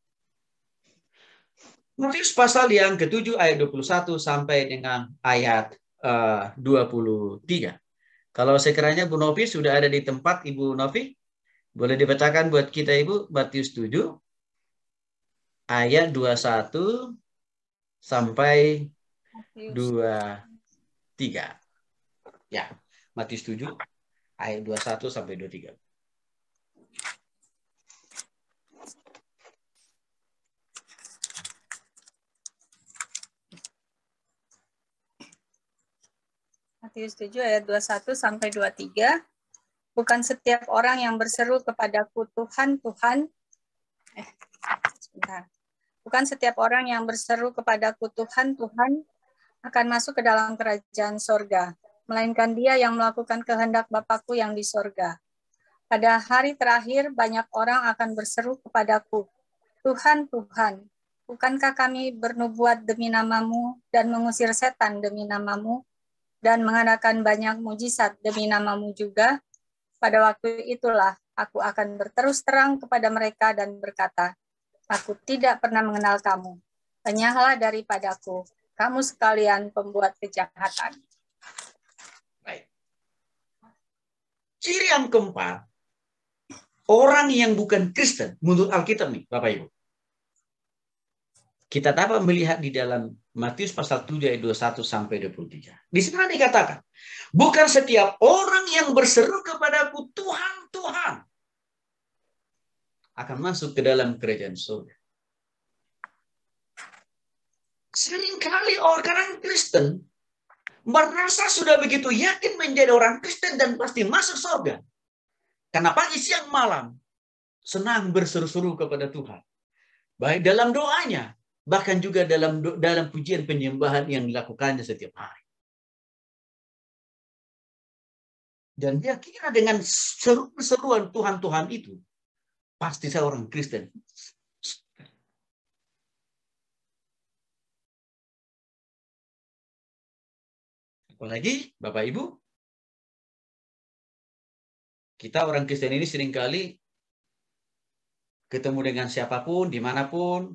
Matius pasal yang ke-7 ayat 21 sampai dengan ayat eh, uh, 23. Kalau sekiranya Bu Novi sudah ada di tempat Ibu Novi, boleh dibacakan buat kita Ibu Matius 7 ayat 21 sampai 23. Ya, Matius 7 ayat 21 sampai 23. Matius 7 ayat 21 sampai 23. Bukan setiap orang yang berseru kepadaku Tuhan, Tuhan. Eh, sebentar. Bukan setiap orang yang berseru kepadaku Tuhan, Tuhan akan masuk ke dalam kerajaan sorga, melainkan dia yang melakukan kehendak Bapakku yang di sorga. Pada hari terakhir, banyak orang akan berseru kepadaku, Tuhan, Tuhan, bukankah kami bernubuat demi namamu dan mengusir setan demi namamu dan mengadakan banyak mujizat demi namamu juga? Pada waktu itulah aku akan berterus terang kepada mereka dan berkata, Aku tidak pernah mengenal kamu. Enyahlah daripadaku, kamu sekalian pembuat kejahatan. Baik. Ciri yang keempat, orang yang bukan Kristen, menurut Alkitab nih, Bapak Ibu kita dapat melihat di dalam Matius pasal 7 ayat 21 sampai 23. Di sana dikatakan, bukan setiap orang yang berseru kepadaku Tuhan, Tuhan akan masuk ke dalam kerajaan surga. Seringkali orang Kristen merasa sudah begitu yakin menjadi orang Kristen dan pasti masuk surga. Karena pagi, siang, malam senang berseru-seru kepada Tuhan. Baik dalam doanya, bahkan juga dalam dalam pujian penyembahan yang dilakukannya setiap hari. Dan dia kira dengan seru seruan Tuhan-Tuhan itu, pasti saya orang Kristen. Apalagi Bapak Ibu, kita orang Kristen ini seringkali ketemu dengan siapapun, dimanapun,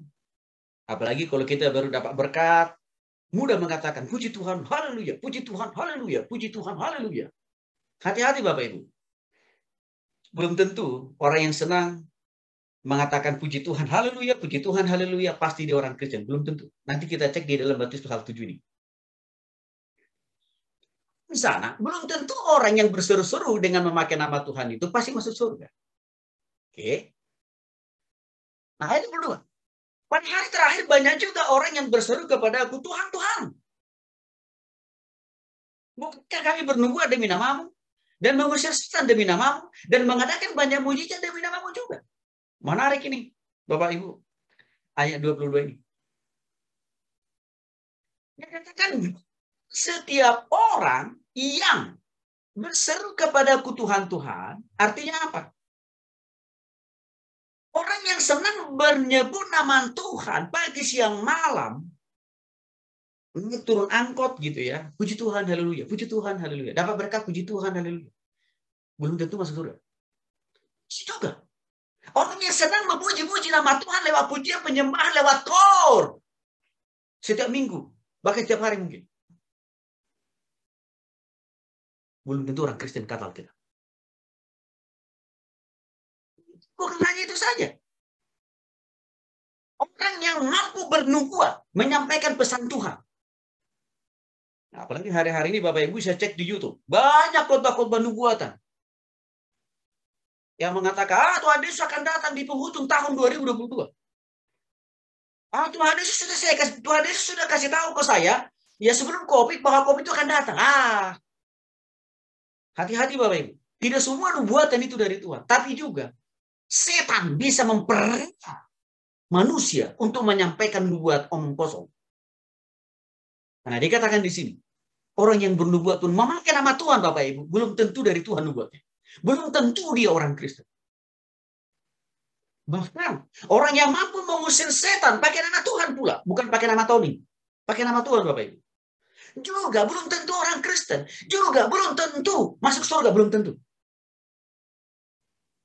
Apalagi kalau kita baru dapat berkat, mudah mengatakan puji Tuhan, haleluya, puji Tuhan, haleluya, puji Tuhan, haleluya. Hati-hati Bapak Ibu. Belum tentu orang yang senang mengatakan puji Tuhan, haleluya, puji Tuhan, haleluya, pasti dia orang Kristen. Belum tentu. Nanti kita cek di dalam Matius pasal 7 ini. Di sana, belum tentu orang yang berseru-seru dengan memakai nama Tuhan itu pasti masuk surga. Oke. Okay. Nah, itu berdua. Pada hari terakhir banyak juga orang yang berseru kepada aku, Tuhan, Tuhan. Bukankah kami bernunggu demi namamu? Dan mengusir setan demi namamu? Dan mengadakan banyak mujizat demi namamu juga? Menarik ini, Bapak Ibu. Ayat 22 ini. Dia katakan, setiap orang yang berseru kepada aku Tuhan Tuhan, artinya apa? Orang yang senang bernyebut nama Tuhan pagi siang malam ini turun angkot gitu ya. Puji Tuhan, haleluya. Puji Tuhan, haleluya. Dapat berkat, puji Tuhan, haleluya. Belum tentu masuk surga. Si juga. Orang yang senang memuji-muji nama Tuhan lewat pujian penyembahan, lewat kor. Setiap minggu. Bahkan setiap hari mungkin. Belum tentu orang Kristen kata tidak. Karena saja. Orang yang mampu bernubuat, menyampaikan pesan Tuhan. Nah, apalagi hari-hari ini Bapak Ibu bisa cek di YouTube. Banyak kotak-kotak nubuatan. Yang mengatakan, ah Tuhan Yesus akan datang di penghujung tahun 2022. Ah Tuhan Yesus sudah saya kasih, Tuhan Yesus sudah kasih tahu ke saya, ya sebelum COVID bahwa COVID itu akan datang. Ah, hati-hati Bapak Ibu. Tidak semua nubuatan itu dari Tuhan, tapi juga Setan bisa memperintah manusia untuk menyampaikan nubuat omong kosong. Karena dikatakan di sini, orang yang bernubuat pun memakai nama Tuhan Bapak Ibu, belum tentu dari Tuhan nubuatnya. Belum tentu dia orang Kristen. Bahkan orang yang mampu mengusir setan pakai nama Tuhan pula, bukan pakai nama Tony, pakai nama Tuhan Bapak Ibu. Juga belum tentu orang Kristen, juga belum tentu masuk surga, belum tentu.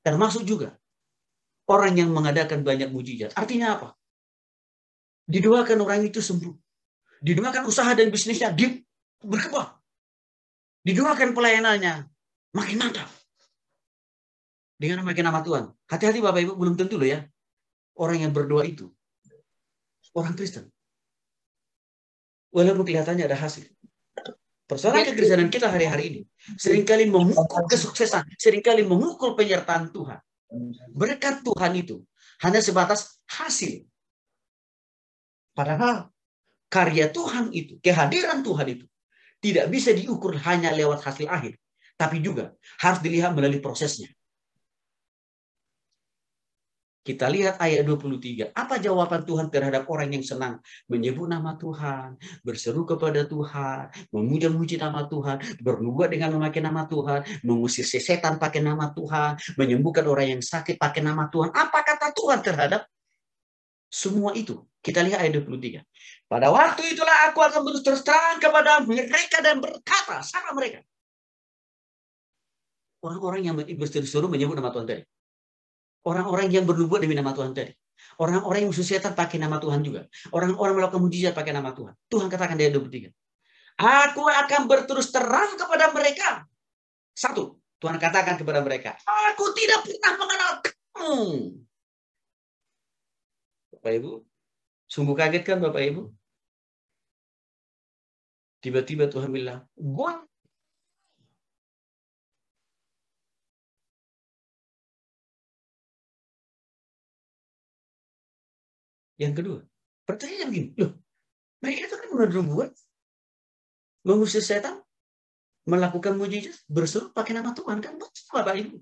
Termasuk juga orang yang mengadakan banyak mujizat. Artinya apa? Didoakan orang itu sembuh. Didoakan usaha dan bisnisnya di berkembang. Didoakan pelayanannya makin mantap. Dengan makin nama Tuhan. Hati-hati Bapak Ibu, belum tentu loh ya. Orang yang berdoa itu. Orang Kristen. Walaupun kelihatannya ada hasil. Persoalan kekristenan kita hari-hari ini seringkali mengukur kesuksesan, seringkali mengukur penyertaan Tuhan. Berkat Tuhan itu hanya sebatas hasil. Padahal karya Tuhan itu, kehadiran Tuhan itu tidak bisa diukur hanya lewat hasil akhir, tapi juga harus dilihat melalui prosesnya. Kita lihat ayat 23. Apa jawaban Tuhan terhadap orang yang senang menyebut nama Tuhan, berseru kepada Tuhan, memuja-muji nama Tuhan, bernubuat dengan memakai nama Tuhan, mengusir setan pakai nama Tuhan, menyembuhkan orang yang sakit pakai nama Tuhan. Apa kata Tuhan terhadap semua itu? Kita lihat ayat 23. Pada waktu itulah aku akan berterus terang kepada mereka dan berkata sama mereka. Orang-orang yang berseru-seru menyebut nama Tuhan tadi Orang-orang yang bernubuat demi nama Tuhan tadi. Orang-orang yang susah pakai nama Tuhan juga. Orang-orang melakukan mujizat pakai nama Tuhan. Tuhan katakan dari 23. Aku akan berterus terang kepada mereka. Satu, Tuhan katakan kepada mereka, aku tidak pernah mengenal kamu. Bapak Ibu, sungguh kaget kan Bapak Ibu? Tiba-tiba Tuhan bilang, gue Yang kedua, pertanyaannya begini, loh, mereka itu kan menurut mengusir setan, melakukan mujizat, berseru pakai nama Tuhan kan betul Bapak Ibu.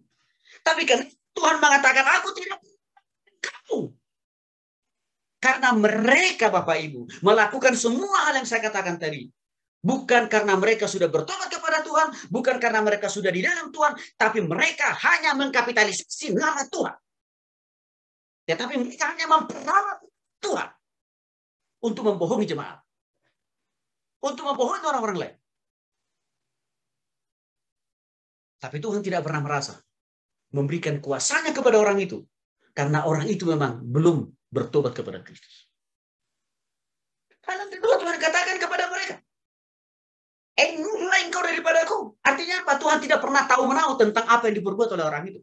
Tapi kan Tuhan mengatakan aku tidak kamu. Karena mereka Bapak Ibu melakukan semua hal yang saya katakan tadi. Bukan karena mereka sudah bertobat kepada Tuhan, bukan karena mereka sudah di dalam Tuhan, tapi mereka hanya mengkapitalisasi nama Tuhan. Tetapi ya, mereka hanya memperalat Tuhan untuk membohongi jemaat. Untuk membohongi orang-orang lain. Tapi Tuhan tidak pernah merasa memberikan kuasanya kepada orang itu. Karena orang itu memang belum bertobat kepada Kristus. Hal yang kedua Tuhan katakan kepada mereka. Enggak eh, engkau aku. Artinya apa? Tuhan tidak pernah tahu menahu tentang apa yang diperbuat oleh orang itu.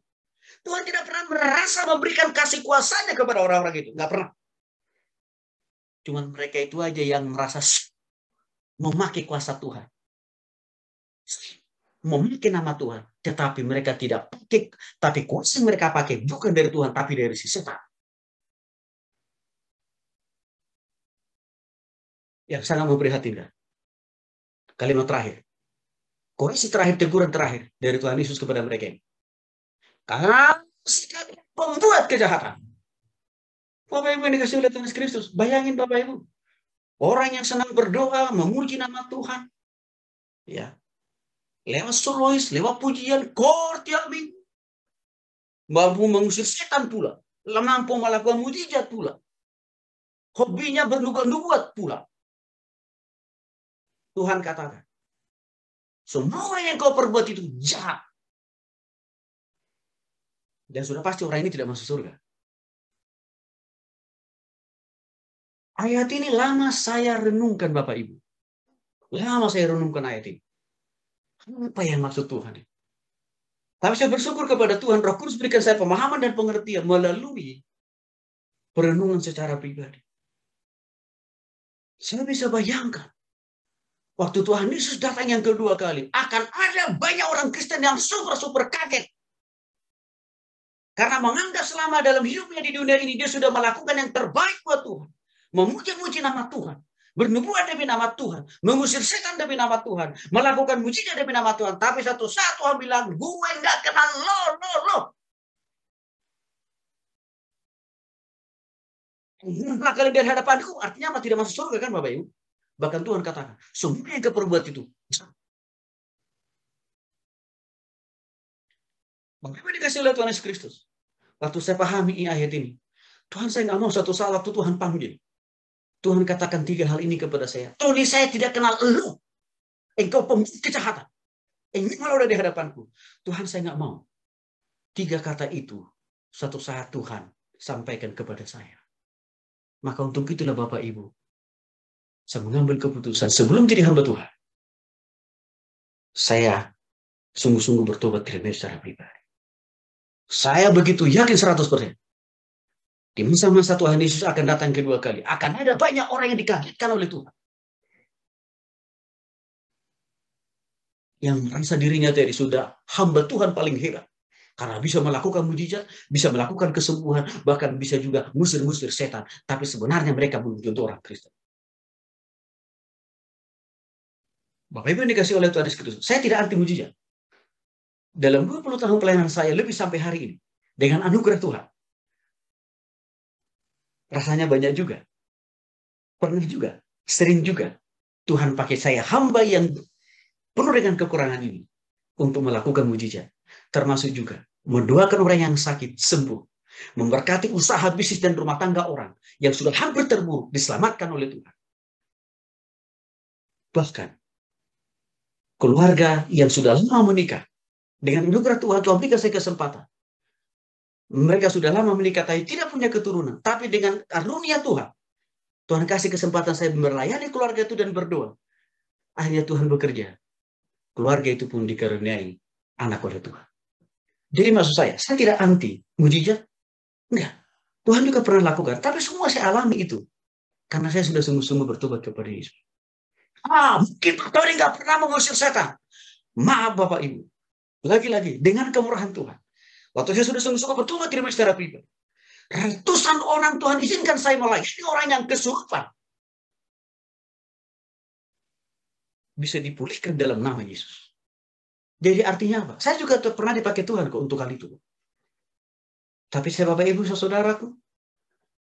Tuhan tidak pernah merasa memberikan kasih kuasanya kepada orang-orang itu. Nggak pernah. Cuman mereka itu aja yang merasa memakai kuasa Tuhan. memiliki nama Tuhan. Tetapi mereka tidak pakai. Tapi kuasa yang mereka pakai bukan dari Tuhan, tapi dari si setan. Yang sangat memprihatinkan. Kalimat terakhir. Koreksi terakhir, teguran terakhir dari Tuhan Yesus kepada mereka ini. kamu sekali pembuat kejahatan Bapak Ibu yang dikasih oleh Tuhan Kristus, bayangin Bapak Ibu. Orang yang senang berdoa, memuji nama Tuhan. Ya. Lewat surois, lewat pujian, kor tiap minggu. Mampu mengusir setan pula. Mampu melakukan mujizat pula. Hobinya bernubuat-nubuat pula. Tuhan katakan, semua yang kau perbuat itu jahat. Dan sudah pasti orang ini tidak masuk surga. Ayat ini lama saya renungkan Bapak Ibu. Lama saya renungkan ayat ini. Apa yang maksud Tuhan? Tapi saya bersyukur kepada Tuhan, Roh Kudus berikan saya pemahaman dan pengertian melalui perenungan secara pribadi. Saya bisa bayangkan, waktu Tuhan Yesus datang yang kedua kali, akan ada banyak orang Kristen yang super-super kaget karena menganggap selama dalam hidupnya di dunia ini dia sudah melakukan yang terbaik buat Tuhan memuji-muji nama Tuhan, bernubuat demi nama Tuhan, mengusir setan demi nama Tuhan, melakukan mujizat demi nama Tuhan. Tapi satu saat Tuhan bilang, gue nggak kenal lo, lo, lo. Nah, kalian dari hadapanku, artinya apa? Tidak masuk surga kan Bapak Ibu? Bahkan Tuhan katakan, semua yang keperbuat itu. Mengapa dikasih oleh Tuhan Yesus Kristus? Waktu saya pahami ayat ini, Tuhan saya nggak mau satu salah waktu Tuhan panggil. Tuhan katakan tiga hal ini kepada saya. Tuhan, saya tidak kenal elu. Engkau pemilik kejahatan. Engkau malah udah di hadapanku. Tuhan, saya nggak mau. Tiga kata itu satu saat Tuhan sampaikan kepada saya. Maka untuk itulah Bapak Ibu. Saya mengambil keputusan sebelum jadi hamba Tuhan. Saya sungguh-sungguh bertobat dari secara pribadi. Saya begitu yakin 100%. Di masa-masa Tuhan Yesus akan datang kedua kali. Akan ada banyak orang yang dikagetkan oleh Tuhan. Yang merasa dirinya tadi sudah hamba Tuhan paling hebat. Karena bisa melakukan mujizat, bisa melakukan kesembuhan, bahkan bisa juga musir-musir setan. Tapi sebenarnya mereka belum tentu orang Kristen. Bapak Ibu yang dikasih oleh Tuhan Yesus saya tidak anti mujizat. Dalam 20 tahun pelayanan saya, lebih sampai hari ini, dengan anugerah Tuhan, rasanya banyak juga. Pernah juga, sering juga. Tuhan pakai saya hamba yang penuh dengan kekurangan ini untuk melakukan mujizat. Termasuk juga mendoakan orang yang sakit sembuh. Memberkati usaha bisnis dan rumah tangga orang yang sudah hampir terburuk diselamatkan oleh Tuhan. Bahkan keluarga yang sudah lama menikah dengan anugerah Tuhan, Tuhan berikan saya kesempatan mereka sudah lama menikah tapi tidak punya keturunan. Tapi dengan karunia Tuhan, Tuhan kasih kesempatan saya melayani keluarga itu dan berdoa. Akhirnya Tuhan bekerja. Keluarga itu pun dikaruniai anak oleh Tuhan. Jadi maksud saya, saya tidak anti mujizat. Enggak. Tuhan juga pernah lakukan. Tapi semua saya alami itu. Karena saya sudah sungguh-sungguh bertobat kepada Yesus. Ah, mungkin Pak Tony nggak pernah mengusir setan. Maaf Bapak Ibu. Lagi-lagi, dengan kemurahan Tuhan. Waktu saya sudah sungguh-sungguh bertobat terima secara pribadi. Ratusan orang Tuhan izinkan saya melayani orang yang kesurupan. Bisa dipulihkan dalam nama Yesus. Jadi artinya apa? Saya juga pernah dipakai Tuhan kok untuk hal itu. Tapi saya Bapak Ibu saudaraku,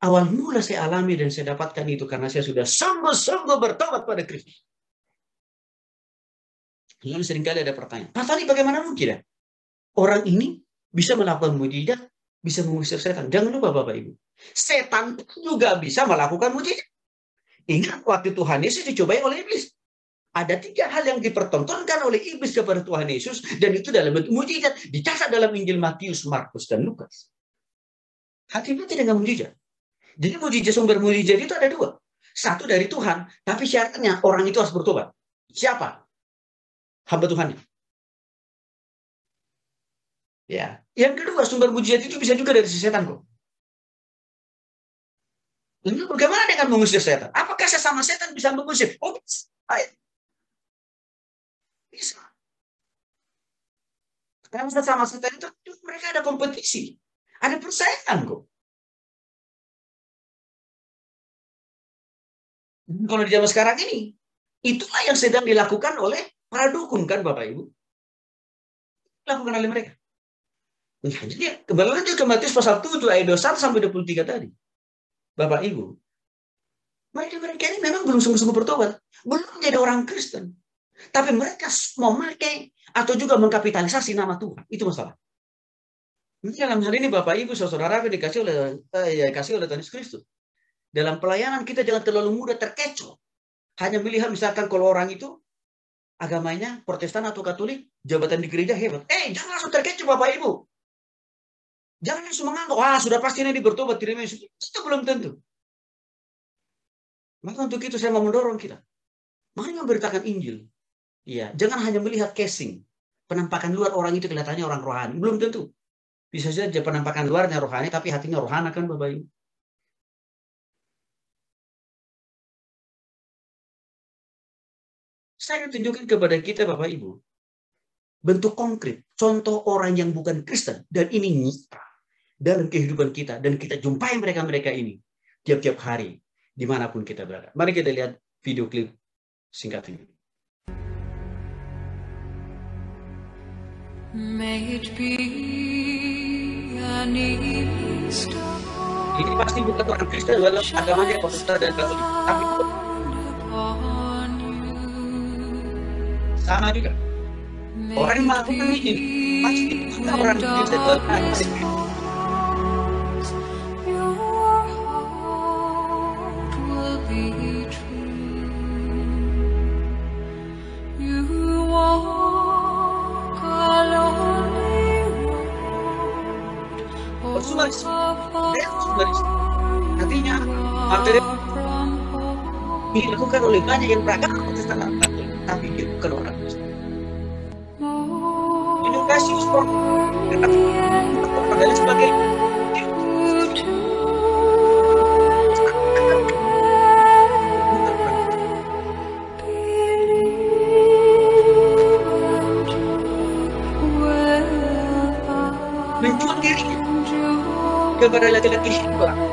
awal mula saya alami dan saya dapatkan itu karena saya sudah sungguh-sungguh bertobat pada Kristus. Lalu seringkali ada pertanyaan, Pak Tani bagaimana mungkin ya? Orang ini bisa melakukan mujizat, bisa mengusir setan. Jangan lupa Bapak Ibu. Setan juga bisa melakukan mujizat. Ingat waktu Tuhan Yesus dicobai oleh iblis. Ada tiga hal yang dipertontonkan oleh iblis kepada Tuhan Yesus dan itu dalam bentuk mujizat dicatat dalam Injil Matius, Markus, dan Lukas. Hati-hati dengan mujizat. Jadi mujizat sumber mujizat itu ada dua. Satu dari Tuhan, tapi syaratnya orang itu harus bertobat. Siapa? Hamba Tuhan. Ya, yang kedua, sumber mujizat itu bisa juga dari si setan kok. Lalu bagaimana dengan mengusir setan? Apakah sesama setan bisa mengusir? Oh, bisa. bisa. Karena sesama setan itu mereka ada kompetisi. Ada persaingan kok. Kalau di zaman sekarang ini, itulah yang sedang dilakukan oleh para dukun kan Bapak Ibu. Dilakukan oleh mereka. Ya, jadi kembali lagi ke Matius pasal 7 ayat 21 sampai 23 tadi. Bapak Ibu, mereka-mereka ini memang belum sungguh-sungguh bertobat. Belum jadi orang Kristen. Tapi mereka mau memakai atau juga mengkapitalisasi nama Tuhan. Itu masalah. Ini dalam hal ini Bapak Ibu saudara dikasih oleh ya, dikasih oleh Tuhan Yesus Kristus. Dalam pelayanan kita jangan terlalu mudah terkecoh. Hanya melihat misalkan kalau orang itu agamanya Protestan atau Katolik, jabatan di gereja hebat. Eh, jangan langsung terkecoh Bapak Ibu. Jangan langsung menganggap, wah sudah pasti ini bertobat tidak Yesus. Itu belum tentu. Maka untuk itu saya mau mendorong kita. Makanya memberitakan Injil. Ya jangan hanya melihat casing. Penampakan luar orang itu kelihatannya orang rohani. Belum tentu. Bisa saja penampakan luarnya rohani, tapi hatinya rohani kan Bapak Ibu. Saya ingin tunjukkan kepada kita Bapak Ibu, bentuk konkret, contoh orang yang bukan Kristen, dan ini nyata dalam kehidupan kita dan kita jumpai mereka-mereka ini tiap-tiap hari dimanapun kita berada. Mari kita lihat video klip singkat ini. May it be an Ini pasti bukan orang Kristen walau agamanya Protestan dan Katolik, tapi sama juga. Orang yang melakukan ini pasti bukan orang Kristen walau agamanya garis artinya materi dilakukan oleh banyak yang beragama Protestan tapi dia bukan orang Kristen edukasi sport sebagai kau laki-laki hamba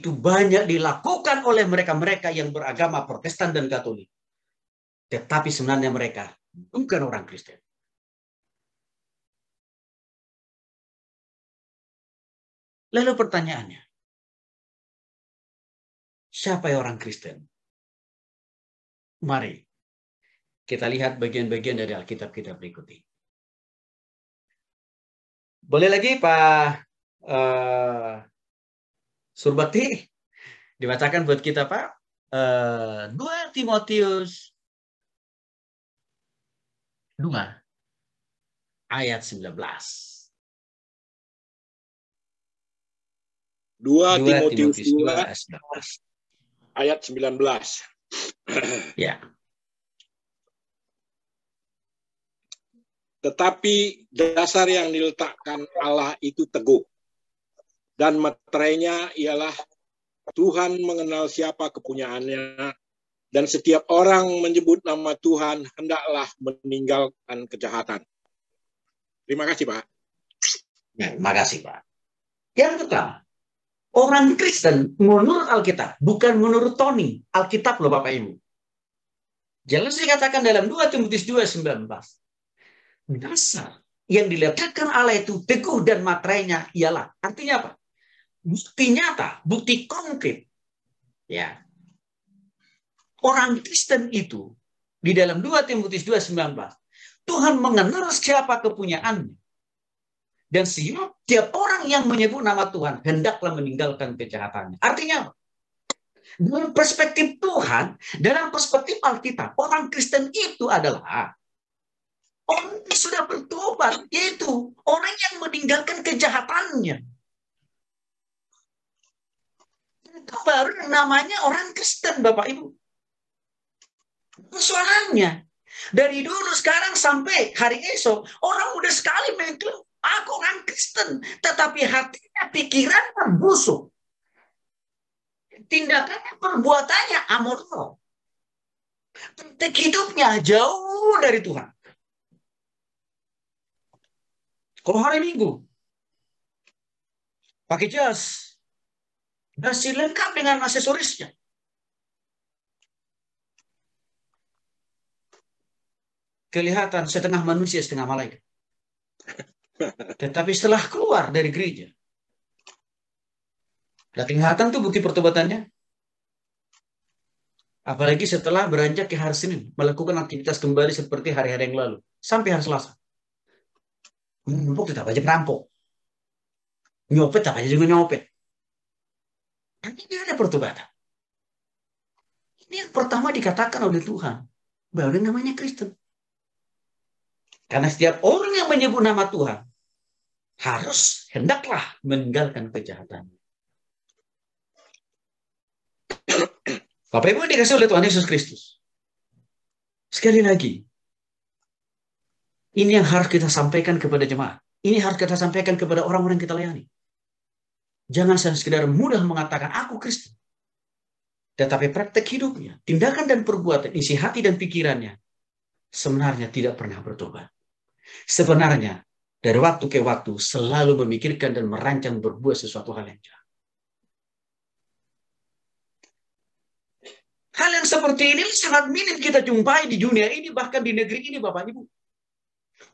itu banyak dilakukan oleh mereka-mereka yang beragama Protestan dan Katolik. Tetapi sebenarnya mereka bukan orang Kristen. Lalu pertanyaannya, siapa yang orang Kristen? Mari kita lihat bagian-bagian dari Alkitab kita berikut ini. Boleh lagi Pak uh, Surbakti dibacakan buat kita Pak. Uh, eh, 2 Timotius 2 ayat 19. 2, Timotius 2 ayat 19. ya. Tetapi dasar yang diletakkan Allah itu teguh dan materainya ialah Tuhan mengenal siapa kepunyaannya dan setiap orang menyebut nama Tuhan hendaklah meninggalkan kejahatan. Terima kasih, Pak. Ya, terima kasih, Pak. Yang pertama, orang Kristen menurut Alkitab, bukan menurut Tony. Alkitab loh, Bapak Ibu. Jelas dikatakan dalam 2 Timotius 2, 19. Dasar yang diletakkan Allah itu teguh dan materainya ialah. Artinya apa? bukti nyata, bukti konkret. Ya. Orang Kristen itu di dalam 2 Timotius 2:19 Tuhan mengenal siapa kepunyaannya. Dan setiap orang yang menyebut nama Tuhan hendaklah meninggalkan kejahatannya. Artinya Dalam perspektif Tuhan, dalam perspektif Alkitab, orang Kristen itu adalah orang yang sudah bertobat, yaitu orang yang meninggalkan kejahatannya baru namanya orang Kristen Bapak Ibu. Persoalannya dari dulu sekarang sampai hari esok orang udah sekali mengklaim aku orang Kristen, tetapi hatinya pikirannya busuk. Tindakannya perbuatannya amoral. hidupnya jauh dari Tuhan. Kalau hari Minggu pakai jas, hasil lengkap dengan aksesorisnya. Kelihatan setengah manusia, setengah malaikat. Tetapi setelah keluar dari gereja, dan kelihatan tuh bukti pertobatannya. Apalagi setelah beranjak ke hari Senin, melakukan aktivitas kembali seperti hari-hari yang lalu. Sampai hari Selasa. Hmm, Numpuk tetap aja perampok. Nyopet tetap aja juga nyopet. Dan ini ada pertobatan. Ini yang pertama dikatakan oleh Tuhan. Baru namanya Kristen. Karena setiap orang yang menyebut nama Tuhan harus hendaklah meninggalkan kejahatan. Bapak Ibu dikasih oleh Tuhan Yesus Kristus. Sekali lagi, ini yang harus kita sampaikan kepada jemaat. Ini harus kita sampaikan kepada orang-orang yang kita layani. Jangan sekedar mudah mengatakan aku Kristen. Tetapi praktek hidupnya, tindakan dan perbuatan, isi hati dan pikirannya sebenarnya tidak pernah bertobat. Sebenarnya dari waktu ke waktu selalu memikirkan dan merancang berbuat sesuatu hal yang jahat. Hal yang seperti ini sangat minim kita jumpai di dunia ini, bahkan di negeri ini, Bapak Ibu.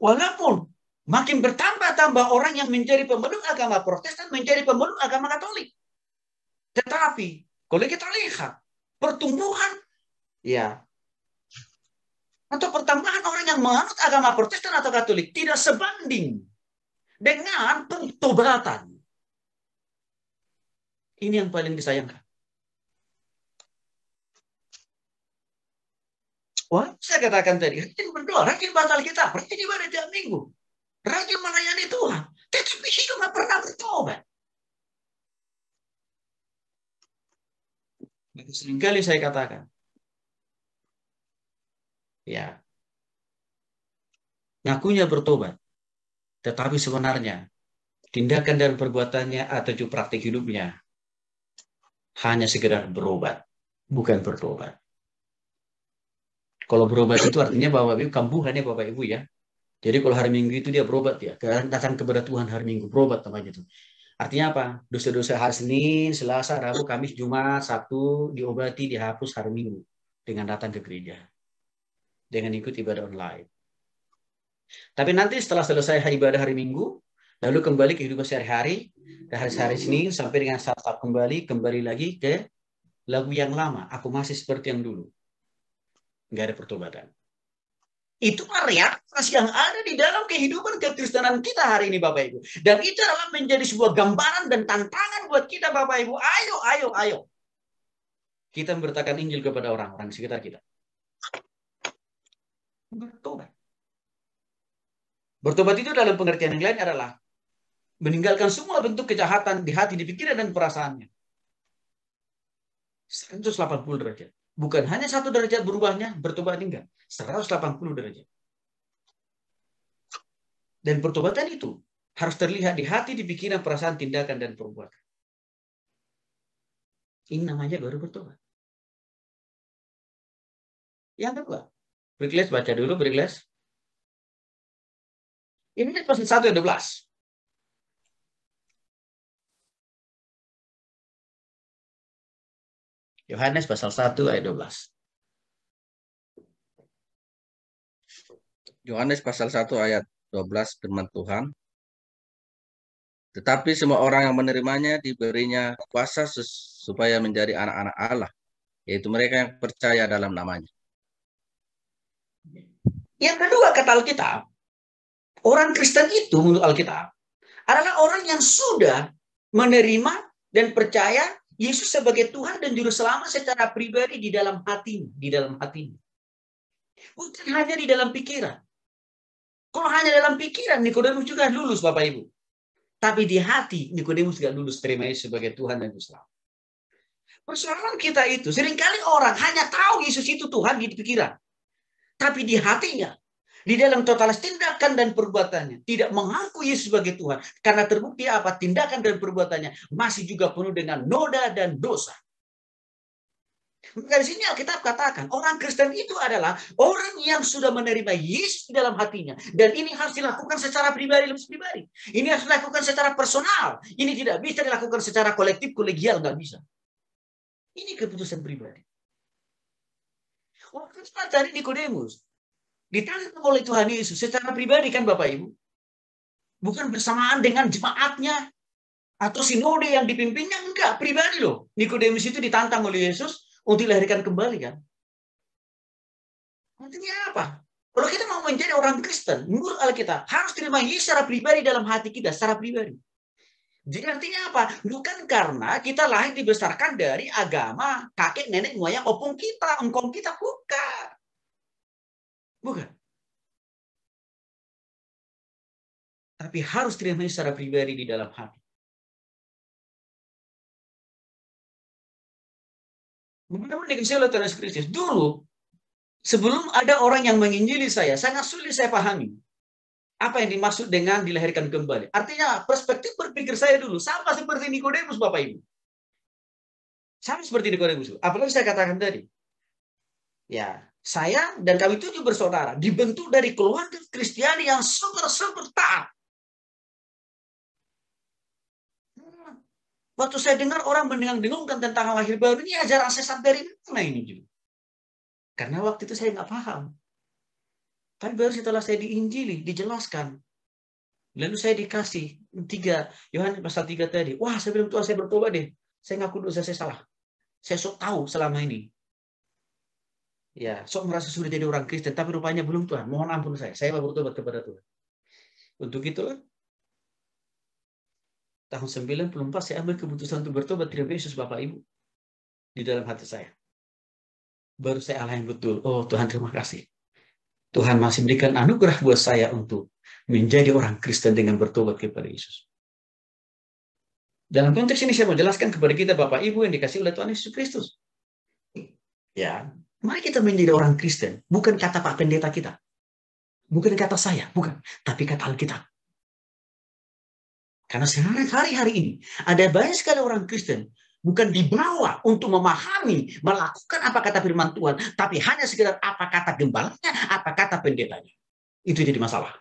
Walaupun Makin bertambah-tambah orang yang menjadi pemeluk agama Protestan menjadi pemeluk agama Katolik. Tetapi kalau kita lihat pertumbuhan ya atau pertambahan orang yang menganut agama Protestan atau Katolik tidak sebanding dengan pertobatan. Ini yang paling disayangkan. Wah, saya katakan tadi, rajin berdoa, rajin batal kita, rajin ibadah tiap minggu rajin melayani Tuhan, tetapi hidup nggak pernah bertobat. Itu seringkali saya katakan, ya, ngakunya bertobat, tetapi sebenarnya tindakan dan perbuatannya atau praktik hidupnya hanya sekedar berobat, bukan bertobat. Kalau berobat itu artinya bahwa ibu kambuhannya bapak ibu ya, jadi kalau hari Minggu itu dia berobat ya, datang kepada Tuhan hari Minggu berobat namanya itu. Artinya apa? Dosa-dosa hari Senin, Selasa, Rabu, Kamis, Jumat, Sabtu diobati, dihapus hari Minggu dengan datang ke gereja. Dengan ikut ibadah online. Tapi nanti setelah selesai ibadah hari Minggu, lalu kembali ke hidup sehari-hari, dari hari Senin sampai dengan saat kembali, kembali lagi ke lagu yang lama. Aku masih seperti yang dulu. Nggak ada pertobatan. Itu realitas yang ada di dalam kehidupan kekristenan kita hari ini Bapak Ibu. Dan itu adalah menjadi sebuah gambaran dan tantangan buat kita Bapak Ibu. Ayo, ayo, ayo. Kita memberitakan Injil kepada orang-orang sekitar kita. Bertobat. Bertobat itu dalam pengertian yang lain adalah meninggalkan semua bentuk kejahatan di hati, di pikiran, dan perasaannya. 180 derajat bukan hanya satu derajat berubahnya, bertobat enggak. 180 derajat. Dan pertobatan itu harus terlihat di hati, di pikiran, perasaan, tindakan, dan perbuatan. Ini namanya baru bertobat. Yang kedua, berkelas baca dulu berkelas. Ini kan pasal 1 12. Yohanes pasal 1 ayat 12. Yohanes pasal 1 ayat 12 firman Tuhan. Tetapi semua orang yang menerimanya diberinya kuasa supaya menjadi anak-anak Allah, yaitu mereka yang percaya dalam namanya. Yang kedua kata Alkitab, orang Kristen itu menurut Alkitab adalah orang yang sudah menerima dan percaya Yesus sebagai Tuhan dan Juru Selamat secara pribadi di dalam hati, di dalam hatimu. Bukan hanya di dalam pikiran. Kalau hanya dalam pikiran, Nikodemus juga lulus Bapak Ibu. Tapi di hati, Nikodemus juga lulus terima Yesus sebagai Tuhan dan Juru Selamat. Persoalan kita itu, seringkali orang hanya tahu Yesus itu Tuhan di pikiran. Tapi di hatinya, di dalam totalitas tindakan dan perbuatannya. Tidak mengaku Yesus sebagai Tuhan. Karena terbukti apa? Tindakan dan perbuatannya masih juga penuh dengan noda dan dosa. dari sini Alkitab katakan orang Kristen itu adalah orang yang sudah menerima Yesus di dalam hatinya. Dan ini harus dilakukan secara pribadi lebih pribadi. Ini harus dilakukan secara personal. Ini tidak bisa dilakukan secara kolektif, kolegial, nggak bisa. Ini keputusan pribadi. Orang Kristen tadi Nikodemus ditangkap oleh Tuhan Yesus secara pribadi kan Bapak Ibu. Bukan bersamaan dengan jemaatnya atau sinode yang dipimpinnya enggak pribadi loh. Nikodemus itu ditantang oleh Yesus untuk dilahirkan kembali kan. Artinya apa? Kalau kita mau menjadi orang Kristen, menurut Alkitab, harus terima Yesus secara pribadi dalam hati kita, secara pribadi. Jadi artinya apa? Bukan karena kita lahir dibesarkan dari agama kakek nenek moyang opung kita, engkong kita, bukan. Bukan. Tapi harus terima secara pribadi di dalam hati. Bagaimana dikasih oleh Tuhan Kristus? Dulu, sebelum ada orang yang menginjili saya, sangat sulit saya pahami apa yang dimaksud dengan dilahirkan kembali. Artinya perspektif berpikir saya dulu sama seperti Nikodemus Bapak Ibu. Sama seperti Nikodemus. Apalagi saya katakan tadi. Ya, saya dan kami tujuh bersaudara dibentuk dari keluarga Kristiani yang super-super taat. Hmm. Waktu saya dengar orang mendengung-dengungkan tentang lahir baru ini ajaran sesat dari mana ini juga. Karena waktu itu saya nggak paham. Tapi kan baru setelah saya diinjili, dijelaskan. Lalu saya dikasih tiga Yohanes pasal tiga tadi. Wah, saya bilang Tuhan saya bertobat deh. Saya ngaku dosa saya salah. Saya sok tahu selama ini ya sok merasa sudah jadi orang Kristen tapi rupanya belum Tuhan mohon ampun saya saya bertobat kepada Tuhan untuk itulah tahun 94 saya ambil keputusan untuk bertobat terhadap Yesus Bapak Ibu di dalam hati saya baru saya alah yang betul oh Tuhan terima kasih Tuhan masih berikan anugerah buat saya untuk menjadi orang Kristen dengan bertobat kepada Yesus. Dalam konteks ini saya mau jelaskan kepada kita Bapak Ibu yang dikasih oleh Tuhan Yesus Kristus. Ya, Mari kita menjadi orang Kristen. Bukan kata Pak Pendeta kita. Bukan kata saya, bukan. Tapi kata Alkitab. Karena sehari-hari hari ini, ada banyak sekali orang Kristen bukan dibawa untuk memahami, melakukan apa kata firman Tuhan, tapi hanya sekedar apa kata gembalanya, apa kata pendetanya. Itu jadi masalah.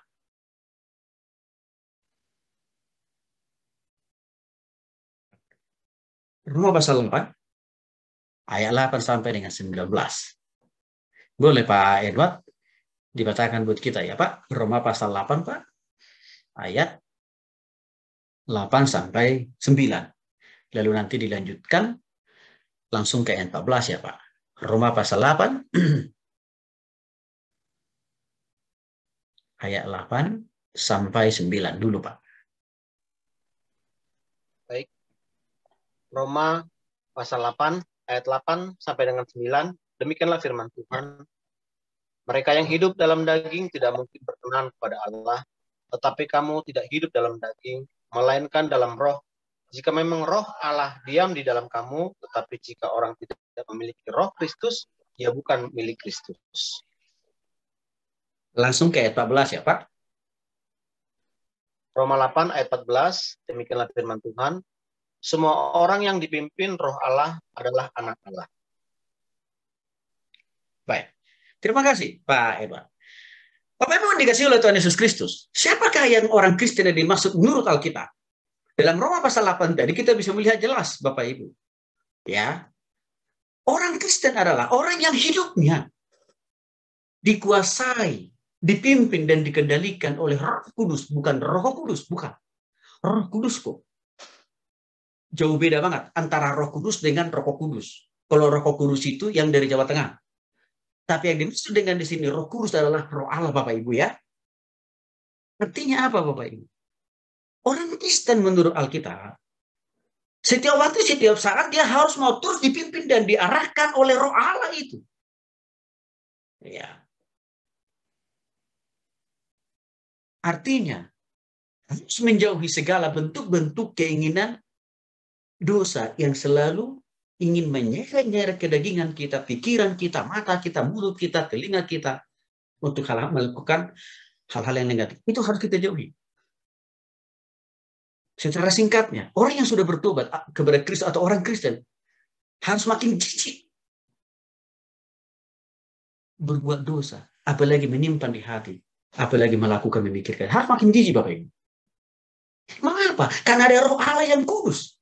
Rumah pasal 4, ayat 8 sampai dengan 19. Boleh Pak Edward dibacakan buat kita ya Pak. Roma pasal 8 Pak. Ayat 8 sampai 9. Lalu nanti dilanjutkan langsung ke ayat 14 ya Pak. Roma pasal 8 ayat 8 sampai 9 dulu Pak. Baik. Roma pasal 8 ayat 8 sampai dengan 9, demikianlah firman Tuhan. Mereka yang hidup dalam daging tidak mungkin berkenan kepada Allah, tetapi kamu tidak hidup dalam daging, melainkan dalam roh. Jika memang roh Allah diam di dalam kamu, tetapi jika orang tidak memiliki roh Kristus, ia bukan milik Kristus. Langsung ke ayat 14 ya Pak. Roma 8 ayat 14, demikianlah firman Tuhan. Semua orang yang dipimpin roh Allah adalah anak Allah. Baik. Terima kasih Pak Edward. Bapak Ibu dikasih oleh Tuhan Yesus Kristus, siapakah yang orang Kristen yang dimaksud menurut Alkitab? Dalam Roma pasal 8 tadi kita bisa melihat jelas Bapak Ibu. Ya. Orang Kristen adalah orang yang hidupnya dikuasai, dipimpin dan dikendalikan oleh Roh Kudus, bukan Roh Kudus, bukan. Roh Kudus kok jauh beda banget antara Roh Kudus dengan Rokok Kudus. Kalau Rokok Kudus itu yang dari Jawa Tengah. Tapi yang dimaksud dengan di sini Roh Kudus adalah Roh Allah Bapak Ibu ya. Artinya apa Bapak Ibu? Orang Kristen menurut Alkitab setiap waktu, setiap saat dia harus mau terus dipimpin dan diarahkan oleh Roh Allah itu. Ya. Artinya harus menjauhi segala bentuk-bentuk keinginan dosa yang selalu ingin menyeret-nyeret kedagingan kita, pikiran kita, mata kita, mulut kita, telinga kita untuk hal hal melakukan hal-hal yang negatif. Itu harus kita jauhi. Secara singkatnya, orang yang sudah bertobat kepada Kristus atau orang Kristen harus makin jijik berbuat dosa, apalagi menyimpan di hati, apalagi melakukan memikirkan. Harus makin jijik Bapak Ibu. Mengapa? Karena ada roh Allah yang kudus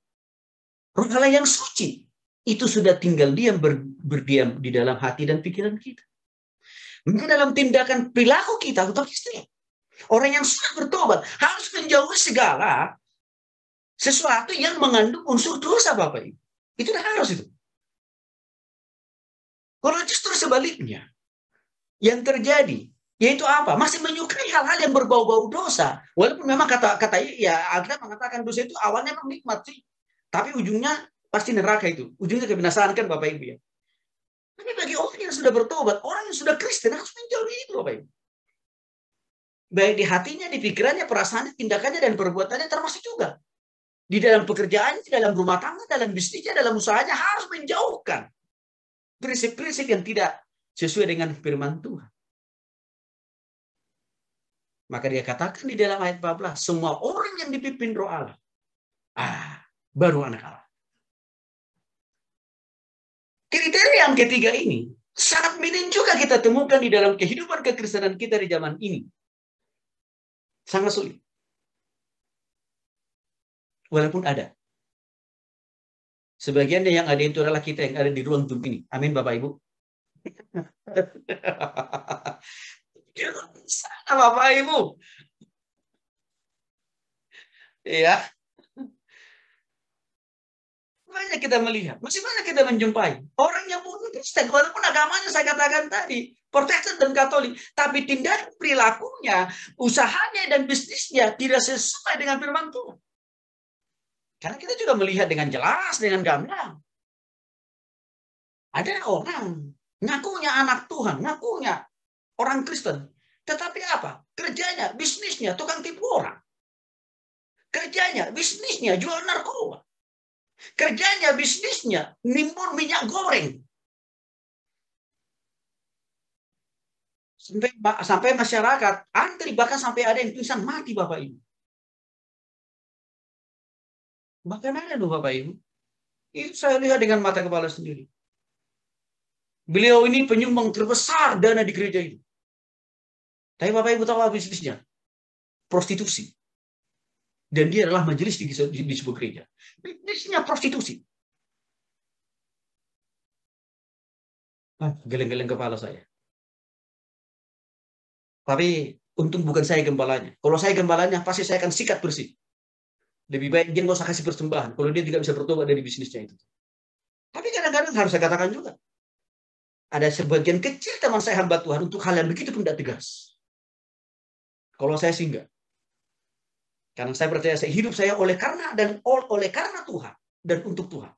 Roh Allah yang suci itu sudah tinggal diam ber, berdiam di dalam hati dan pikiran kita. Mungkin dalam tindakan perilaku kita untuk istri. Orang yang sudah bertobat harus menjauhi segala sesuatu yang mengandung unsur dosa Bapak Ibu. Itu udah harus itu. Kalau justru sebaliknya, yang terjadi yaitu apa? Masih menyukai hal-hal yang berbau-bau dosa. Walaupun memang kata kata ya Alkitab mengatakan dosa itu awalnya memang nikmat sih. Tapi ujungnya pasti neraka itu. Ujungnya kebinasaan kan Bapak Ibu ya. Tapi bagi orang yang sudah bertobat, orang yang sudah Kristen harus menjauhi itu Bapak Ibu. Baik di hatinya, di pikirannya, perasaannya, tindakannya, dan perbuatannya termasuk juga. Di dalam pekerjaan, di dalam rumah tangga, dalam bisnisnya, dalam usahanya harus menjauhkan prinsip-prinsip yang tidak sesuai dengan firman Tuhan. Maka dia katakan di dalam ayat 14, semua orang yang dipimpin roh Allah, ah, baru anak Allah. Kriteria yang ketiga ini sangat minim juga kita temukan di dalam kehidupan kekristenan kita di zaman ini. Sangat sulit. Walaupun ada. sebagian yang ada itu adalah kita yang ada di ruang Zoom ini. Amin Bapak Ibu. Bapak Ibu. Ya, banyak kita melihat, masih banyak kita menjumpai orang yang bukan Kristen, walaupun agamanya saya katakan tadi, Protestan dan Katolik, tapi tindak perilakunya, usahanya dan bisnisnya tidak sesuai dengan firman Tuhan. Karena kita juga melihat dengan jelas, dengan gamblang. Ada orang ngakunya anak Tuhan, ngakunya orang Kristen, tetapi apa? Kerjanya, bisnisnya tukang tipu orang. Kerjanya, bisnisnya jual narkoba Kerjanya, bisnisnya, nimbun minyak goreng. Sampai, sampai masyarakat antri, bahkan sampai ada yang pingsan mati Bapak Ibu. Bahkan ada loh Bapak Ibu. Itu saya lihat dengan mata kepala sendiri. Beliau ini penyumbang terbesar dana di gereja itu. Tapi Bapak Ibu tahu apa bisnisnya? Prostitusi dan dia adalah majelis di, di sebuah gereja. Bisnisnya prostitusi. Ah, geleng-geleng kepala saya. Tapi untung bukan saya gembalanya. Kalau saya gembalanya, pasti saya akan sikat bersih. Lebih baik dia nggak usah kasih persembahan. Kalau dia tidak bisa bertobat dari bisnisnya itu. Tapi kadang-kadang harus saya katakan juga. Ada sebagian kecil teman saya hamba Tuhan untuk hal yang begitu pun tidak tegas. Kalau saya sih enggak. Karena saya percaya saya hidup saya oleh karena dan oleh karena Tuhan dan untuk Tuhan.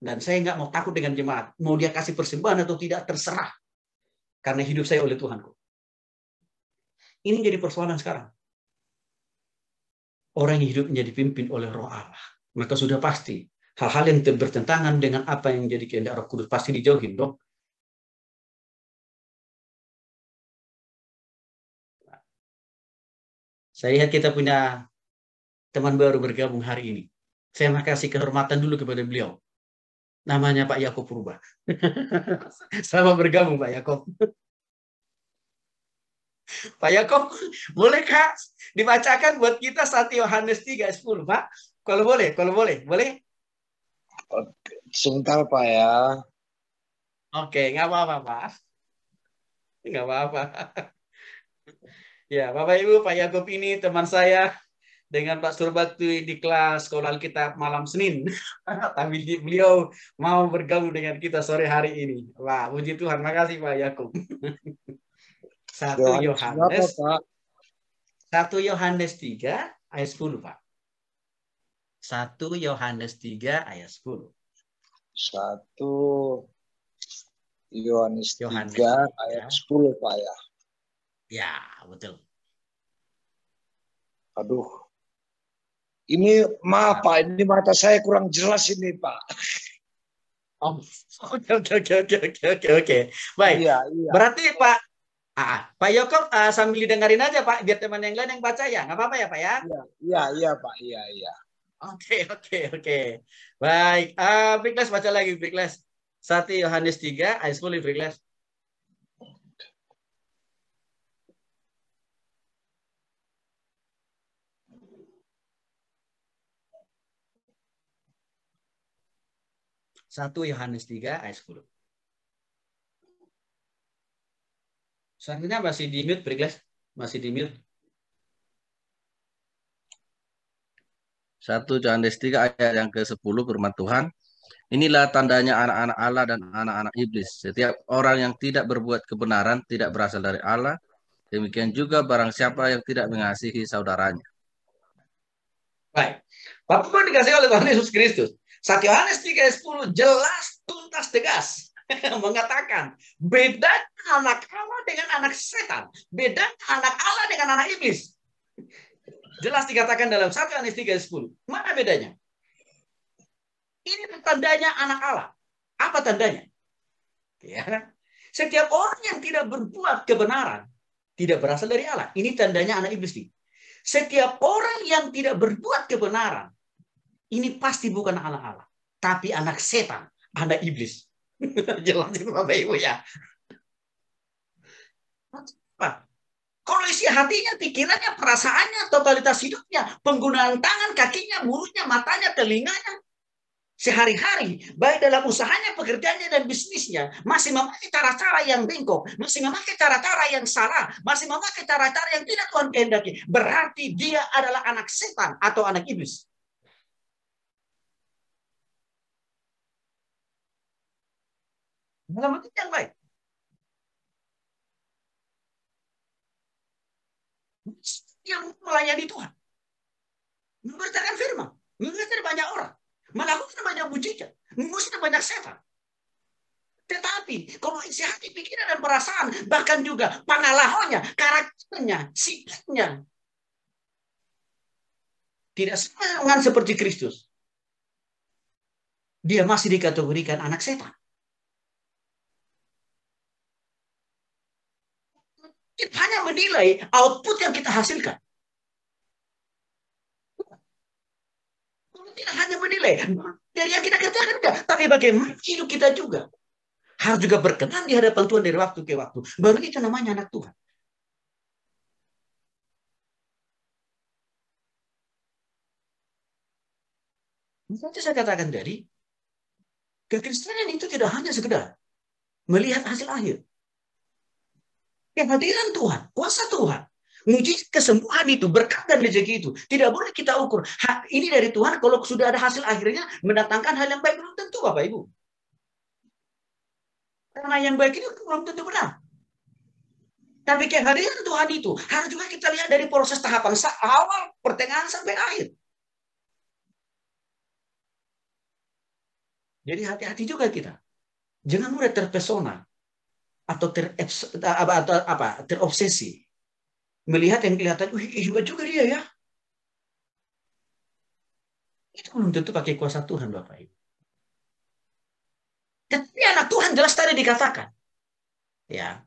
Dan saya nggak mau takut dengan jemaat. Mau dia kasih persembahan atau tidak terserah. Karena hidup saya oleh Tuhan kok. Ini jadi persoalan sekarang. Orang yang hidup menjadi pimpin oleh roh Allah. Maka sudah pasti hal-hal yang bertentangan dengan apa yang jadi kehendak roh kudus pasti dijauhin dong. Saya lihat kita punya teman baru bergabung hari ini. Saya kasih kehormatan dulu kepada beliau. Namanya Pak Yakob Purba. Selamat bergabung Pak Yakob. Pak Yakob, boleh Kak dibacakan buat kita 1 Yohanes 3 ayat 10, Pak? Kalau boleh, kalau boleh, boleh? Sebentar Pak ya. Oke, nggak apa-apa Pak. Nggak apa-apa. Ya, Bapak Ibu, Pak Yakob ini teman saya dengan Pak Surbakti di kelas sekolah Alkitab malam Senin. Tapi beliau mau bergabung dengan kita sore hari ini. Wah, puji Tuhan. Makasih Pak Yakub. Satu Yohanes. Satu Yohanes 3 ayat 10, Pak. Satu Yohanes 3 ayat 10. Satu Yohanes 3 Yohanes ayat 10, Pak ya. Ya, betul. Aduh, ini maaf Pak, ini mata saya kurang jelas ini Pak. Oh. oke oke oke oke oke oke. Baik. Iya, iya. Berarti Pak Ah, ah. Pak Yoko uh, sambil dengerin aja Pak, biar teman yang lain yang baca ya, nggak apa-apa ya Pak ya? Iya, iya, iya Pak, iya, iya. Oke, okay, oke, okay, oke. Okay. Baik, uh, ah, Frikles baca lagi Frikles. Satu Yohanes tiga, ayat 10 Frikles. 1 Yohanes 3 ayat 10. Selanjutnya masih di mute, Brigles. Masih di mute. 1 Yohanes 3 ayat yang ke-10 firman Tuhan. Inilah tandanya anak-anak Allah dan anak-anak iblis. Setiap orang yang tidak berbuat kebenaran tidak berasal dari Allah. Demikian juga barang siapa yang tidak mengasihi saudaranya. Baik. Bapak dikasih oleh Tuhan Yesus Kristus. 1 Yohanes 3:10 jelas tuntas tegas mengatakan beda anak Allah dengan anak setan, beda anak Allah dengan anak iblis. Jelas dikatakan dalam 1 Yohanes 3:10. Mana bedanya? Ini tandanya anak Allah. Apa tandanya? Ya. Setiap orang yang tidak berbuat kebenaran tidak berasal dari Allah. Ini tandanya anak iblis nih. Setiap orang yang tidak berbuat kebenaran ini pasti bukan anak Allah, tapi anak setan, anak iblis. Jelas itu Bapak Ibu ya. Kalau isi hatinya, pikirannya, perasaannya, totalitas hidupnya, penggunaan tangan, kakinya, mulutnya, matanya, telinganya, sehari-hari, baik dalam usahanya, pekerjaannya, dan bisnisnya, masih memakai cara-cara yang bengkok, masih memakai cara-cara yang salah, masih memakai cara-cara yang tidak Tuhan kehendaki. Berarti dia adalah anak setan atau anak iblis. Dalam bentuk yang baik. Yang melayani Tuhan. Memberitakan firman. Mengingatkan banyak orang. Melakukan banyak mujizat. Mengusir banyak setan. Tetapi kalau isi hati pikiran dan perasaan, bahkan juga pengalahannya, karakternya, sifatnya, tidak sama dengan seperti Kristus. Dia masih dikategorikan anak setan. Kita hanya menilai output yang kita hasilkan. Tidak hanya menilai dari yang kita kerjakan, enggak. Tapi bagaimana hidup kita juga. Harus juga berkenan di hadapan Tuhan dari waktu ke waktu. Baru itu namanya anak Tuhan. misalnya saya katakan dari kekristenan itu tidak hanya sekedar melihat hasil akhir kehadiran Tuhan, kuasa Tuhan. Muji kesembuhan itu, berkat dan rezeki itu. Tidak boleh kita ukur. Ha, ini dari Tuhan kalau sudah ada hasil akhirnya mendatangkan hal yang baik. Belum tentu Bapak Ibu. Karena yang baik itu belum tentu benar. Tapi kehadiran Tuhan itu harus juga kita lihat dari proses tahapan awal, pertengahan sampai akhir. Jadi hati-hati juga kita. Jangan mudah terpesona atau ter atau apa terobsesi melihat yang kelihatan, wih iya juga juga dia ya. Itu belum tentu pakai kuasa Tuhan Bapak Ibu. Tetapi anak Tuhan jelas tadi dikatakan. Ya.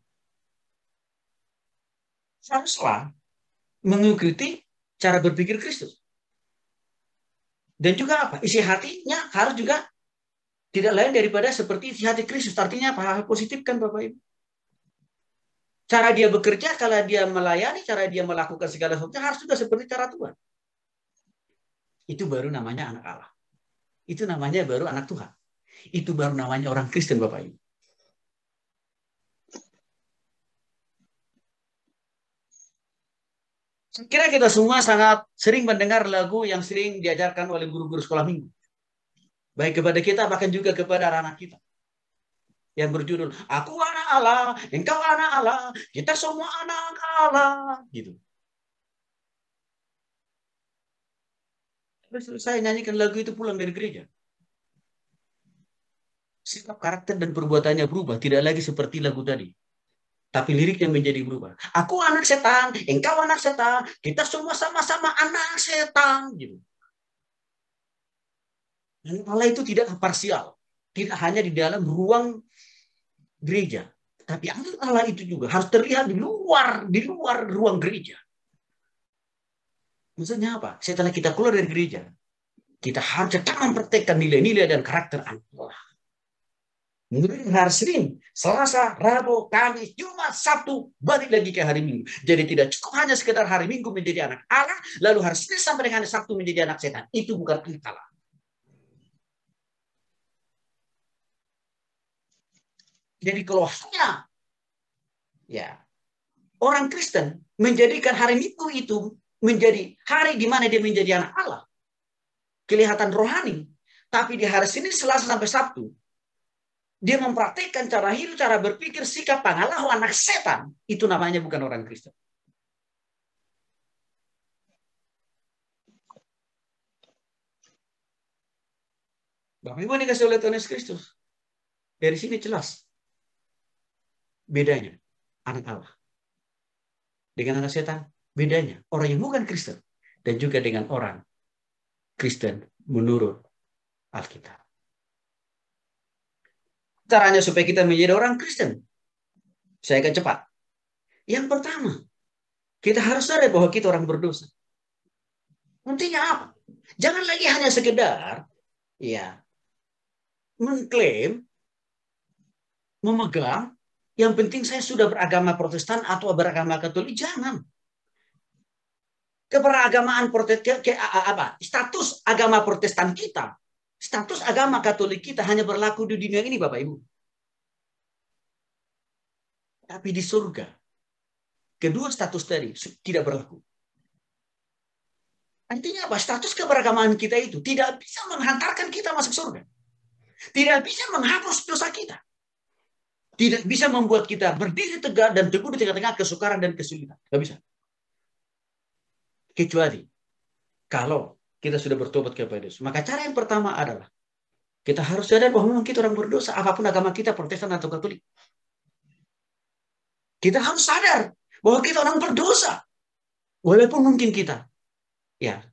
Haruslah mengikuti cara berpikir Kristus. Dan juga apa? Isi hatinya harus juga tidak lain daripada seperti isi hati Kristus. Artinya apa? Hal positif kan Bapak Ibu. Cara dia bekerja, cara dia melayani, cara dia melakukan segala sesuatu harus sudah seperti cara Tuhan. Itu baru namanya anak Allah. Itu namanya baru anak Tuhan. Itu baru namanya orang Kristen Bapak Ibu. Kira kita semua sangat sering mendengar lagu yang sering diajarkan oleh guru-guru sekolah minggu. Baik kepada kita, bahkan juga kepada anak-anak kita yang berjudul aku anak Allah, engkau anak Allah, kita semua anak Allah gitu. Terus saya nyanyikan lagu itu pulang dari gereja. Sikap karakter dan perbuatannya berubah, tidak lagi seperti lagu tadi. Tapi liriknya menjadi berubah. Aku anak setan, engkau anak setan, kita semua sama-sama anak setan. Gitu. Dan Allah itu tidak parsial. Tidak hanya di dalam ruang gereja. Tapi Allah itu juga harus terlihat di luar, di luar ruang gereja. Maksudnya apa? Setelah kita keluar dari gereja, kita harus tetap mempertekan nilai-nilai dan karakter Allah. Menurut Senin, Selasa, Rabu, Kamis, Jumat, Sabtu, balik lagi ke hari Minggu. Jadi tidak cukup hanya sekedar hari Minggu menjadi anak Allah, lalu Senin sampai dengan hari Sabtu menjadi anak setan. Itu bukan anak Allah. Jadi kalau hanya ya orang Kristen menjadikan hari Minggu itu menjadi hari di mana dia menjadi anak Allah, kelihatan rohani, tapi di hari Senin, Selasa sampai Sabtu dia mempraktekkan cara hidup, cara berpikir, sikap pengalahu anak setan, itu namanya bukan orang Kristen. Bapak Ibu ini dikasih oleh Tuhan Yesus Kristus. Dari sini jelas bedanya anak Allah dengan anak setan bedanya orang yang bukan Kristen dan juga dengan orang Kristen menurut Alkitab. Caranya supaya kita menjadi orang Kristen. Saya akan cepat. Yang pertama, kita harus sadar bahwa kita orang berdosa. Intinya apa? Jangan lagi hanya sekedar ya mengklaim memegang yang penting saya sudah beragama Protestan atau beragama Katolik jangan. Keberagamaan Protestan ke, apa? Status agama Protestan kita, status agama Katolik kita hanya berlaku di dunia ini, Bapak Ibu. Tapi di surga, kedua status tadi tidak berlaku. Artinya apa? Status keberagamaan kita itu tidak bisa menghantarkan kita masuk surga. Tidak bisa menghapus dosa kita tidak bisa membuat kita berdiri tegak dan teguh di tengah-tengah kesukaran dan kesulitan. Tidak bisa. Kecuali kalau kita sudah bertobat kepada Yesus. Maka cara yang pertama adalah kita harus sadar bahwa memang kita orang berdosa apapun agama kita, protestan atau katolik. Kita harus sadar bahwa kita orang berdosa. Walaupun mungkin kita ya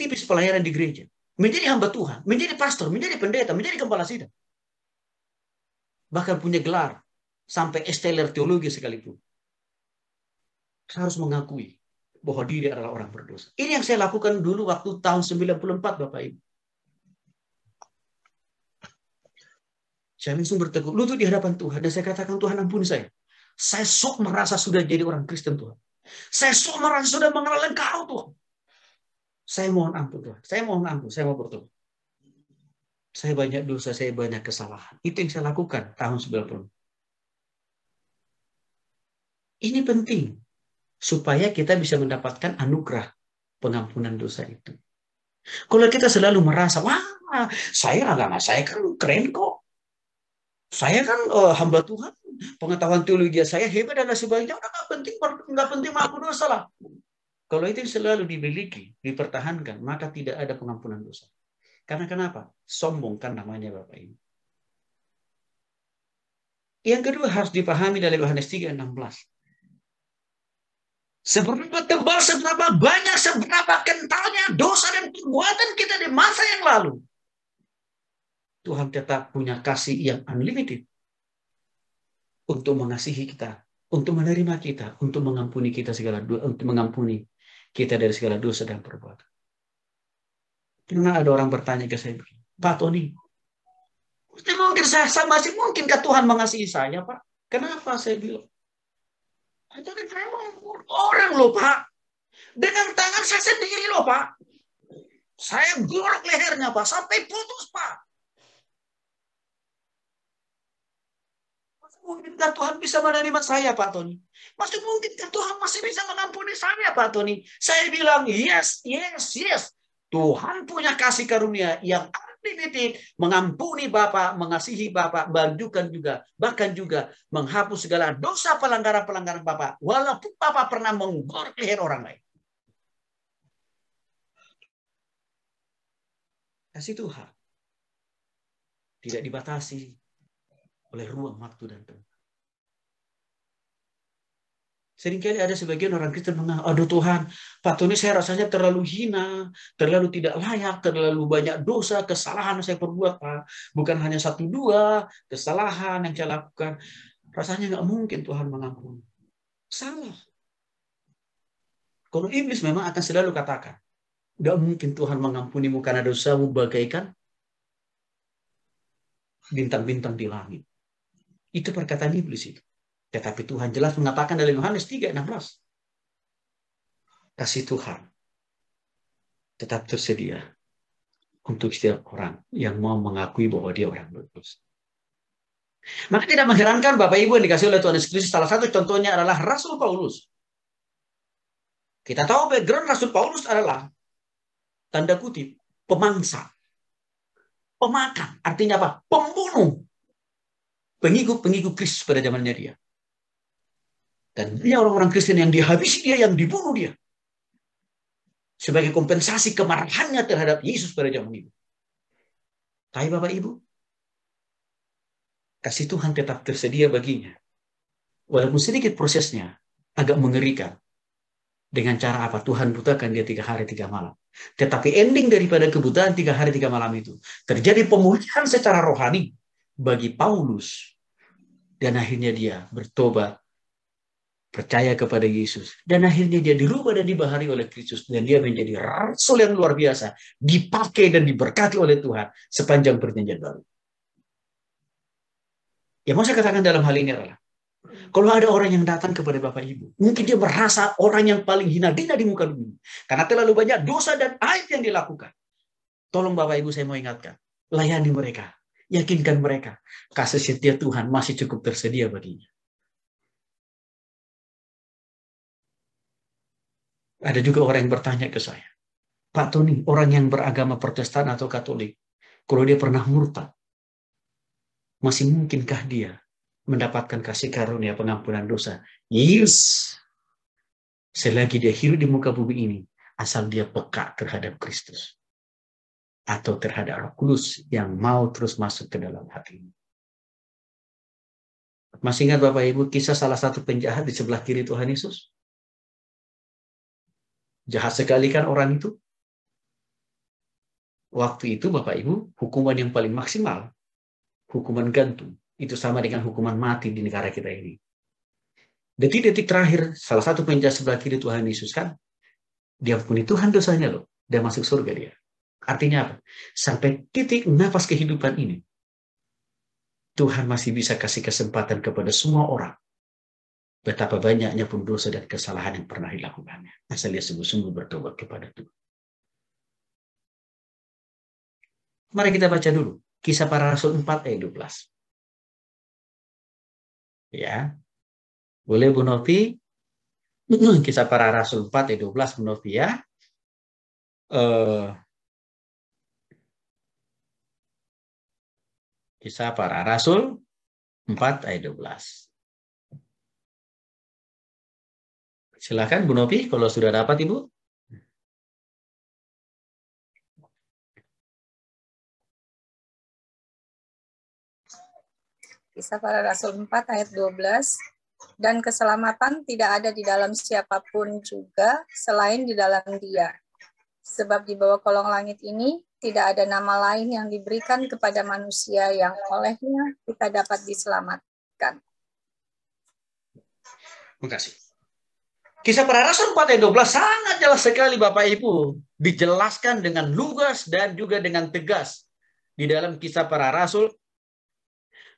tipis pelayanan di gereja, menjadi hamba Tuhan, menjadi pastor, menjadi pendeta, menjadi kepala sidang bahkan punya gelar sampai esteller teologi sekalipun. saya Harus mengakui bahwa diri adalah orang berdosa. Ini yang saya lakukan dulu waktu tahun 94 Bapak Ibu. Saya langsung bertekuk lutut di hadapan Tuhan dan saya katakan Tuhan ampuni saya. Saya sok merasa sudah jadi orang Kristen Tuhan. Saya sok merasa sudah mengenal Engkau Tuhan. Saya mohon ampun Tuhan. Saya mohon ampun. Saya mau bertobat. Saya banyak dosa, saya banyak kesalahan. Itu yang saya lakukan tahun 90. Ini penting supaya kita bisa mendapatkan anugerah pengampunan dosa itu. Kalau kita selalu merasa, wah, saya agama saya kan keren kok. Saya kan uh, hamba Tuhan, pengetahuan teologi saya hebat dan sebagainya. Udah nggak penting, nggak penting maaf dosa lah. Kalau itu selalu dimiliki, dipertahankan, maka tidak ada pengampunan dosa. Karena kenapa? Sombong kan namanya Bapak Ibu. Yang kedua harus dipahami dari Yohanes 3:16. Seberapa tebal, seberapa banyak, seberapa kentalnya dosa dan perbuatan kita di masa yang lalu. Tuhan tetap punya kasih yang unlimited untuk mengasihi kita, untuk menerima kita, untuk mengampuni kita segala dosa, untuk mengampuni kita dari segala dosa dan perbuatan. Pernah ada orang bertanya ke saya, Pak Tony, mungkin saya, saya masih mungkinkah Tuhan mengasihi saya, Pak? Kenapa saya bilang? Itu orang loh, Pak. Dengan tangan saya sendiri loh, Pak. Saya gorok lehernya, Pak. Sampai putus, Pak. mungkinkah Tuhan bisa menerima saya, Pak Tony? Masih mungkinkah Tuhan masih bisa mengampuni saya, Pak Tony? Saya bilang, yes, yes, yes. Tuhan punya kasih karunia yang unlimited, mengampuni Bapak, mengasihi Bapak, bandukan juga, bahkan juga menghapus segala dosa pelanggaran-pelanggaran Bapak, walaupun Bapak pernah menggor leher orang lain. Kasih Tuhan tidak dibatasi oleh ruang, waktu, dan tempat. Seringkali ada sebagian orang Kristen mengatakan, aduh Tuhan, Pak Tony saya rasanya terlalu hina, terlalu tidak layak, terlalu banyak dosa, kesalahan yang saya perbuat Pak. Bukan hanya satu dua kesalahan yang saya lakukan. Rasanya nggak mungkin Tuhan mengampuni. Salah. Kalau iblis memang akan selalu katakan, nggak mungkin Tuhan mengampuni mengampunimu karena dosamu bagaikan bintang-bintang di langit. Itu perkataan iblis itu. Tetapi Tuhan jelas mengatakan dalam Yohanes 3:16. Kasih Tuhan tetap tersedia untuk setiap orang yang mau mengakui bahwa dia orang berdosa. Maka tidak mengherankan Bapak Ibu yang dikasih oleh Tuhan Yesus Kristus salah satu contohnya adalah Rasul Paulus. Kita tahu background Rasul Paulus adalah tanda kutip pemangsa. Pemakan artinya apa? Pembunuh. Pengikut-pengikut Kristus pada zamannya dia. Dan dia orang-orang Kristen yang dihabisi dia, yang dibunuh dia. Sebagai kompensasi kemarahannya terhadap Yesus pada zaman itu. Tapi Bapak Ibu, kasih Tuhan tetap tersedia baginya. Walaupun sedikit prosesnya agak mengerikan. Dengan cara apa? Tuhan butakan dia tiga hari, tiga malam. Tetapi ending daripada kebutaan tiga hari, tiga malam itu. Terjadi pemulihan secara rohani bagi Paulus. Dan akhirnya dia bertobat percaya kepada Yesus. Dan akhirnya dia dirubah dan dibahari oleh Kristus. Dan dia menjadi rasul yang luar biasa. Dipakai dan diberkati oleh Tuhan sepanjang perjanjian baru. Yang mau saya katakan dalam hal ini adalah, kalau ada orang yang datang kepada Bapak Ibu, mungkin dia merasa orang yang paling hina dina di muka bumi. Karena terlalu banyak dosa dan aib yang dilakukan. Tolong Bapak Ibu saya mau ingatkan, layani mereka, yakinkan mereka. Kasih setia Tuhan masih cukup tersedia baginya. Ada juga orang yang bertanya ke saya, Pak Tony, orang yang beragama Protestan atau Katolik, kalau dia pernah murtad, masih mungkinkah dia mendapatkan kasih karunia pengampunan dosa? Yes. Selagi dia hidup di muka bumi ini, asal dia peka terhadap Kristus atau terhadap Roh Kudus yang mau terus masuk ke dalam hati. Masih ingat Bapak Ibu kisah salah satu penjahat di sebelah kiri Tuhan Yesus? Jahat sekali kan orang itu? Waktu itu Bapak Ibu, hukuman yang paling maksimal, hukuman gantung, itu sama dengan hukuman mati di negara kita ini. Detik-detik terakhir, salah satu penjahat sebelah kiri Tuhan Yesus kan, dia puni Tuhan dosanya loh, dia masuk surga dia. Artinya apa? Sampai titik nafas kehidupan ini, Tuhan masih bisa kasih kesempatan kepada semua orang betapa banyaknya pun dosa dan kesalahan yang pernah dilakukannya. Asal dia sungguh-sungguh bertobat kepada Tuhan. Mari kita baca dulu kisah para rasul 4 ayat 12. Ya. Boleh Bu Novi? Kisah para rasul 4 ayat 12 Bu Novi ya. Eh, kisah para rasul 4 ayat 12. Silakan Bu Novi, kalau sudah dapat Ibu. Kisah para Rasul 4 ayat 12 dan keselamatan tidak ada di dalam siapapun juga selain di dalam Dia. Sebab di bawah kolong langit ini tidak ada nama lain yang diberikan kepada manusia yang olehnya kita dapat diselamatkan. Terima kasih. Kisah para rasul 4 ayat 12 sangat jelas sekali Bapak Ibu. Dijelaskan dengan lugas dan juga dengan tegas. Di dalam kisah para rasul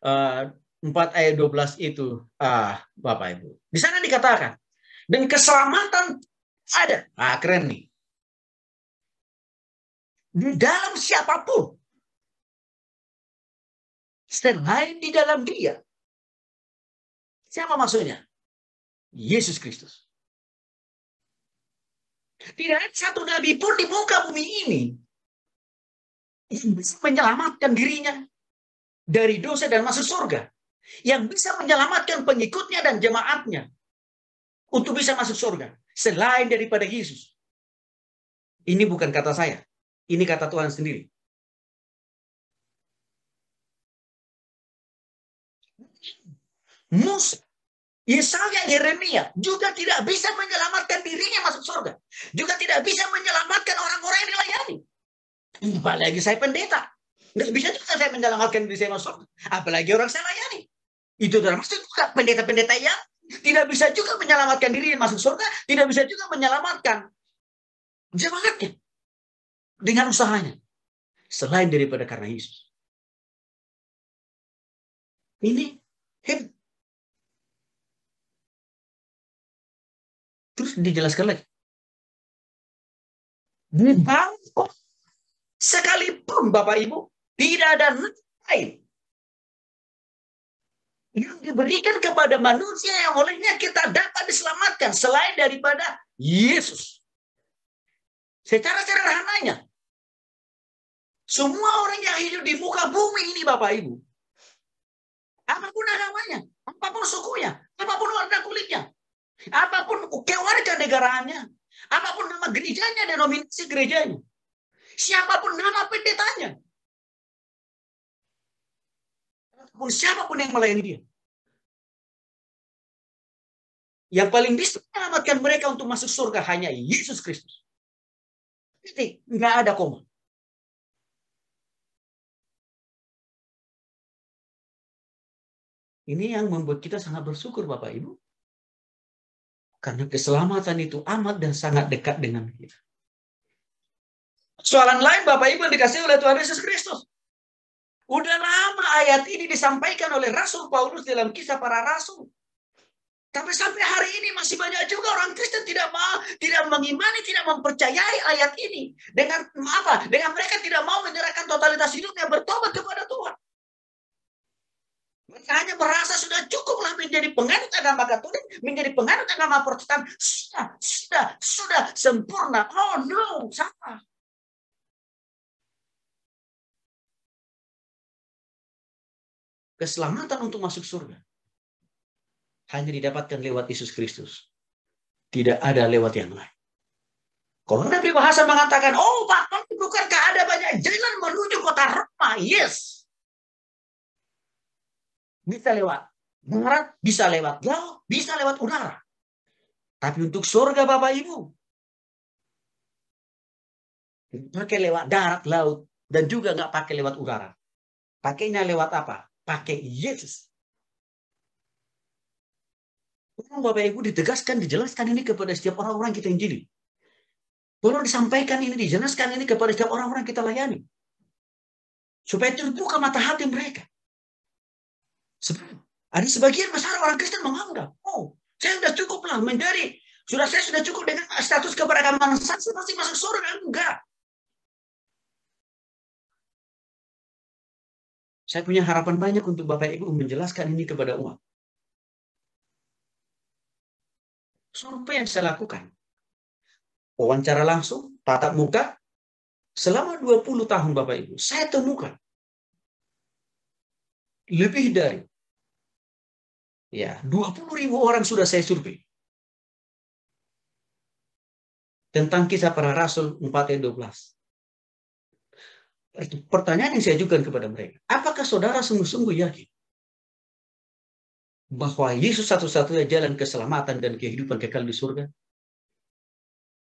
uh, eh, 4 ayat 12 itu uh, Bapak Ibu. Di sana dikatakan. Dan keselamatan ada. Ah keren nih. Di dalam siapapun. Selain di dalam dia. Siapa maksudnya? Yesus Kristus. Tidak ada satu nabi pun di muka bumi ini yang bisa menyelamatkan dirinya dari dosa dan masuk surga. Yang bisa menyelamatkan pengikutnya dan jemaatnya untuk bisa masuk surga. Selain daripada Yesus. Ini bukan kata saya. Ini kata Tuhan sendiri. Musa Yesaya Yeremia juga tidak bisa menyelamatkan dirinya masuk surga. Juga tidak bisa menyelamatkan orang-orang yang dilayani. Apalagi saya pendeta. Nggak bisa juga saya menyelamatkan diri saya masuk surga. Apalagi orang saya layani. Itu dalam maksud juga pendeta-pendeta yang tidak bisa juga menyelamatkan diri masuk surga. Tidak bisa juga menyelamatkan jemaatnya. Dengan usahanya. Selain daripada karena Yesus. Ini hebat Terus dijelaskan lagi. Dibangkok. Sekalipun Bapak Ibu, tidak ada lain yang diberikan kepada manusia yang olehnya kita dapat diselamatkan selain daripada Yesus. Secara sederhananya, semua orang yang hidup di muka bumi ini Bapak Ibu, apapun agamanya, apapun sukunya, apapun warna kulitnya, Apapun warga negaranya, apapun nama gerejanya, denominasi gerejanya, siapapun nama pendetanya, apapun siapapun yang melayani dia. Yang paling bisa menyelamatkan mereka untuk masuk surga hanya Yesus Kristus. Jadi nggak ada koma. Ini yang membuat kita sangat bersyukur Bapak Ibu. Karena keselamatan itu amat dan sangat dekat dengan kita. Soalan lain Bapak Ibu yang dikasih oleh Tuhan Yesus Kristus. Udah lama ayat ini disampaikan oleh Rasul Paulus dalam kisah para rasul. Tapi sampai hari ini masih banyak juga orang Kristen tidak mau, tidak mengimani, tidak mempercayai ayat ini. Dengan apa? Dengan mereka tidak mau menyerahkan totalitas hidupnya bertobat kepada Tuhan. Mereka hanya merasa sudah cukuplah menjadi penganut agama Katolik, menjadi penganut agama Protestan. Sudah, sudah, sudah sempurna. Oh no, salah. Keselamatan untuk masuk surga hanya didapatkan lewat Yesus Kristus. Tidak ada lewat yang lain. Kalau Nabi Bahasa mengatakan, oh bahkan bukankah ada banyak jalan menuju kota Roma? Yes bisa lewat darat, bisa lewat laut, bisa lewat udara. Tapi untuk surga Bapak Ibu, pakai lewat darat, laut, dan juga nggak pakai lewat udara. Pakainya lewat apa? Pakai Yesus. Bapak Ibu ditegaskan, dijelaskan ini kepada setiap orang-orang kita injili. Tolong disampaikan ini, dijelaskan ini kepada setiap orang-orang kita layani. Supaya terbuka mata hati mereka. Ada sebagian besar orang Kristen menganggap, oh, saya sudah cukuplah mencari. Sudah saya sudah cukup dengan status keberagaman saya, saya pasti masuk surga. Enggak. Saya punya harapan banyak untuk Bapak Ibu menjelaskan ini kepada umat. Survei yang saya lakukan. Wawancara langsung, tatap muka. Selama 20 tahun Bapak Ibu, saya temukan lebih dari Ya, 20 ribu orang sudah saya survei. Tentang kisah para rasul 4 ayat 12. Pertanyaan yang saya ajukan kepada mereka, apakah saudara sungguh-sungguh yakin bahwa Yesus satu-satunya jalan keselamatan dan kehidupan kekal di surga?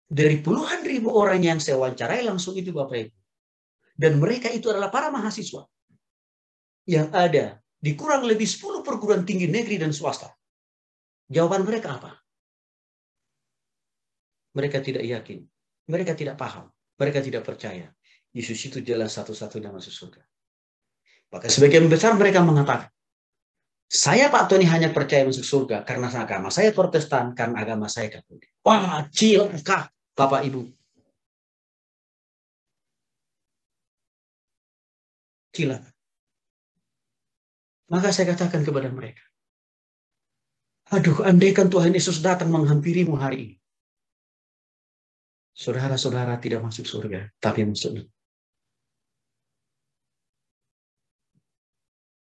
Dari puluhan ribu orang yang saya wawancarai langsung itu Bapak Ibu. Dan mereka itu adalah para mahasiswa yang ada di kurang lebih 10 perguruan tinggi negeri dan swasta. Jawaban mereka apa? Mereka tidak yakin. Mereka tidak paham. Mereka tidak percaya. Yesus itu jalan satu-satunya masuk surga. Maka sebagian besar mereka mengatakan, saya Pak Tony hanya percaya masuk surga karena agama saya Protestan, karena agama saya Katolik. Wah, kak, Bapak Ibu. Cilaka. Maka saya katakan kepada mereka, Aduh, andaikan Tuhan Yesus datang menghampirimu hari ini. Saudara-saudara tidak masuk surga, tapi masuk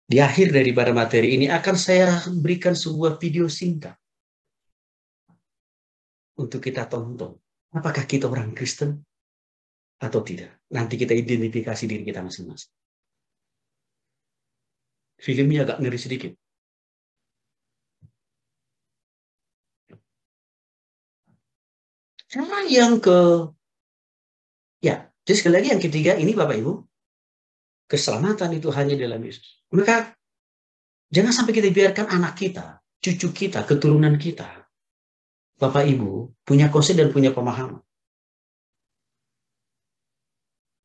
Di akhir dari pada materi ini akan saya berikan sebuah video singkat untuk kita tonton. Apakah kita orang Kristen atau tidak? Nanti kita identifikasi diri kita masing-masing filmnya agak ngeri sedikit. Cara yang ke ya, jadi sekali lagi yang ketiga ini Bapak Ibu, keselamatan itu hanya dalam Yesus. Maka jangan sampai kita biarkan anak kita, cucu kita, keturunan kita, Bapak Ibu punya konsep dan punya pemahaman.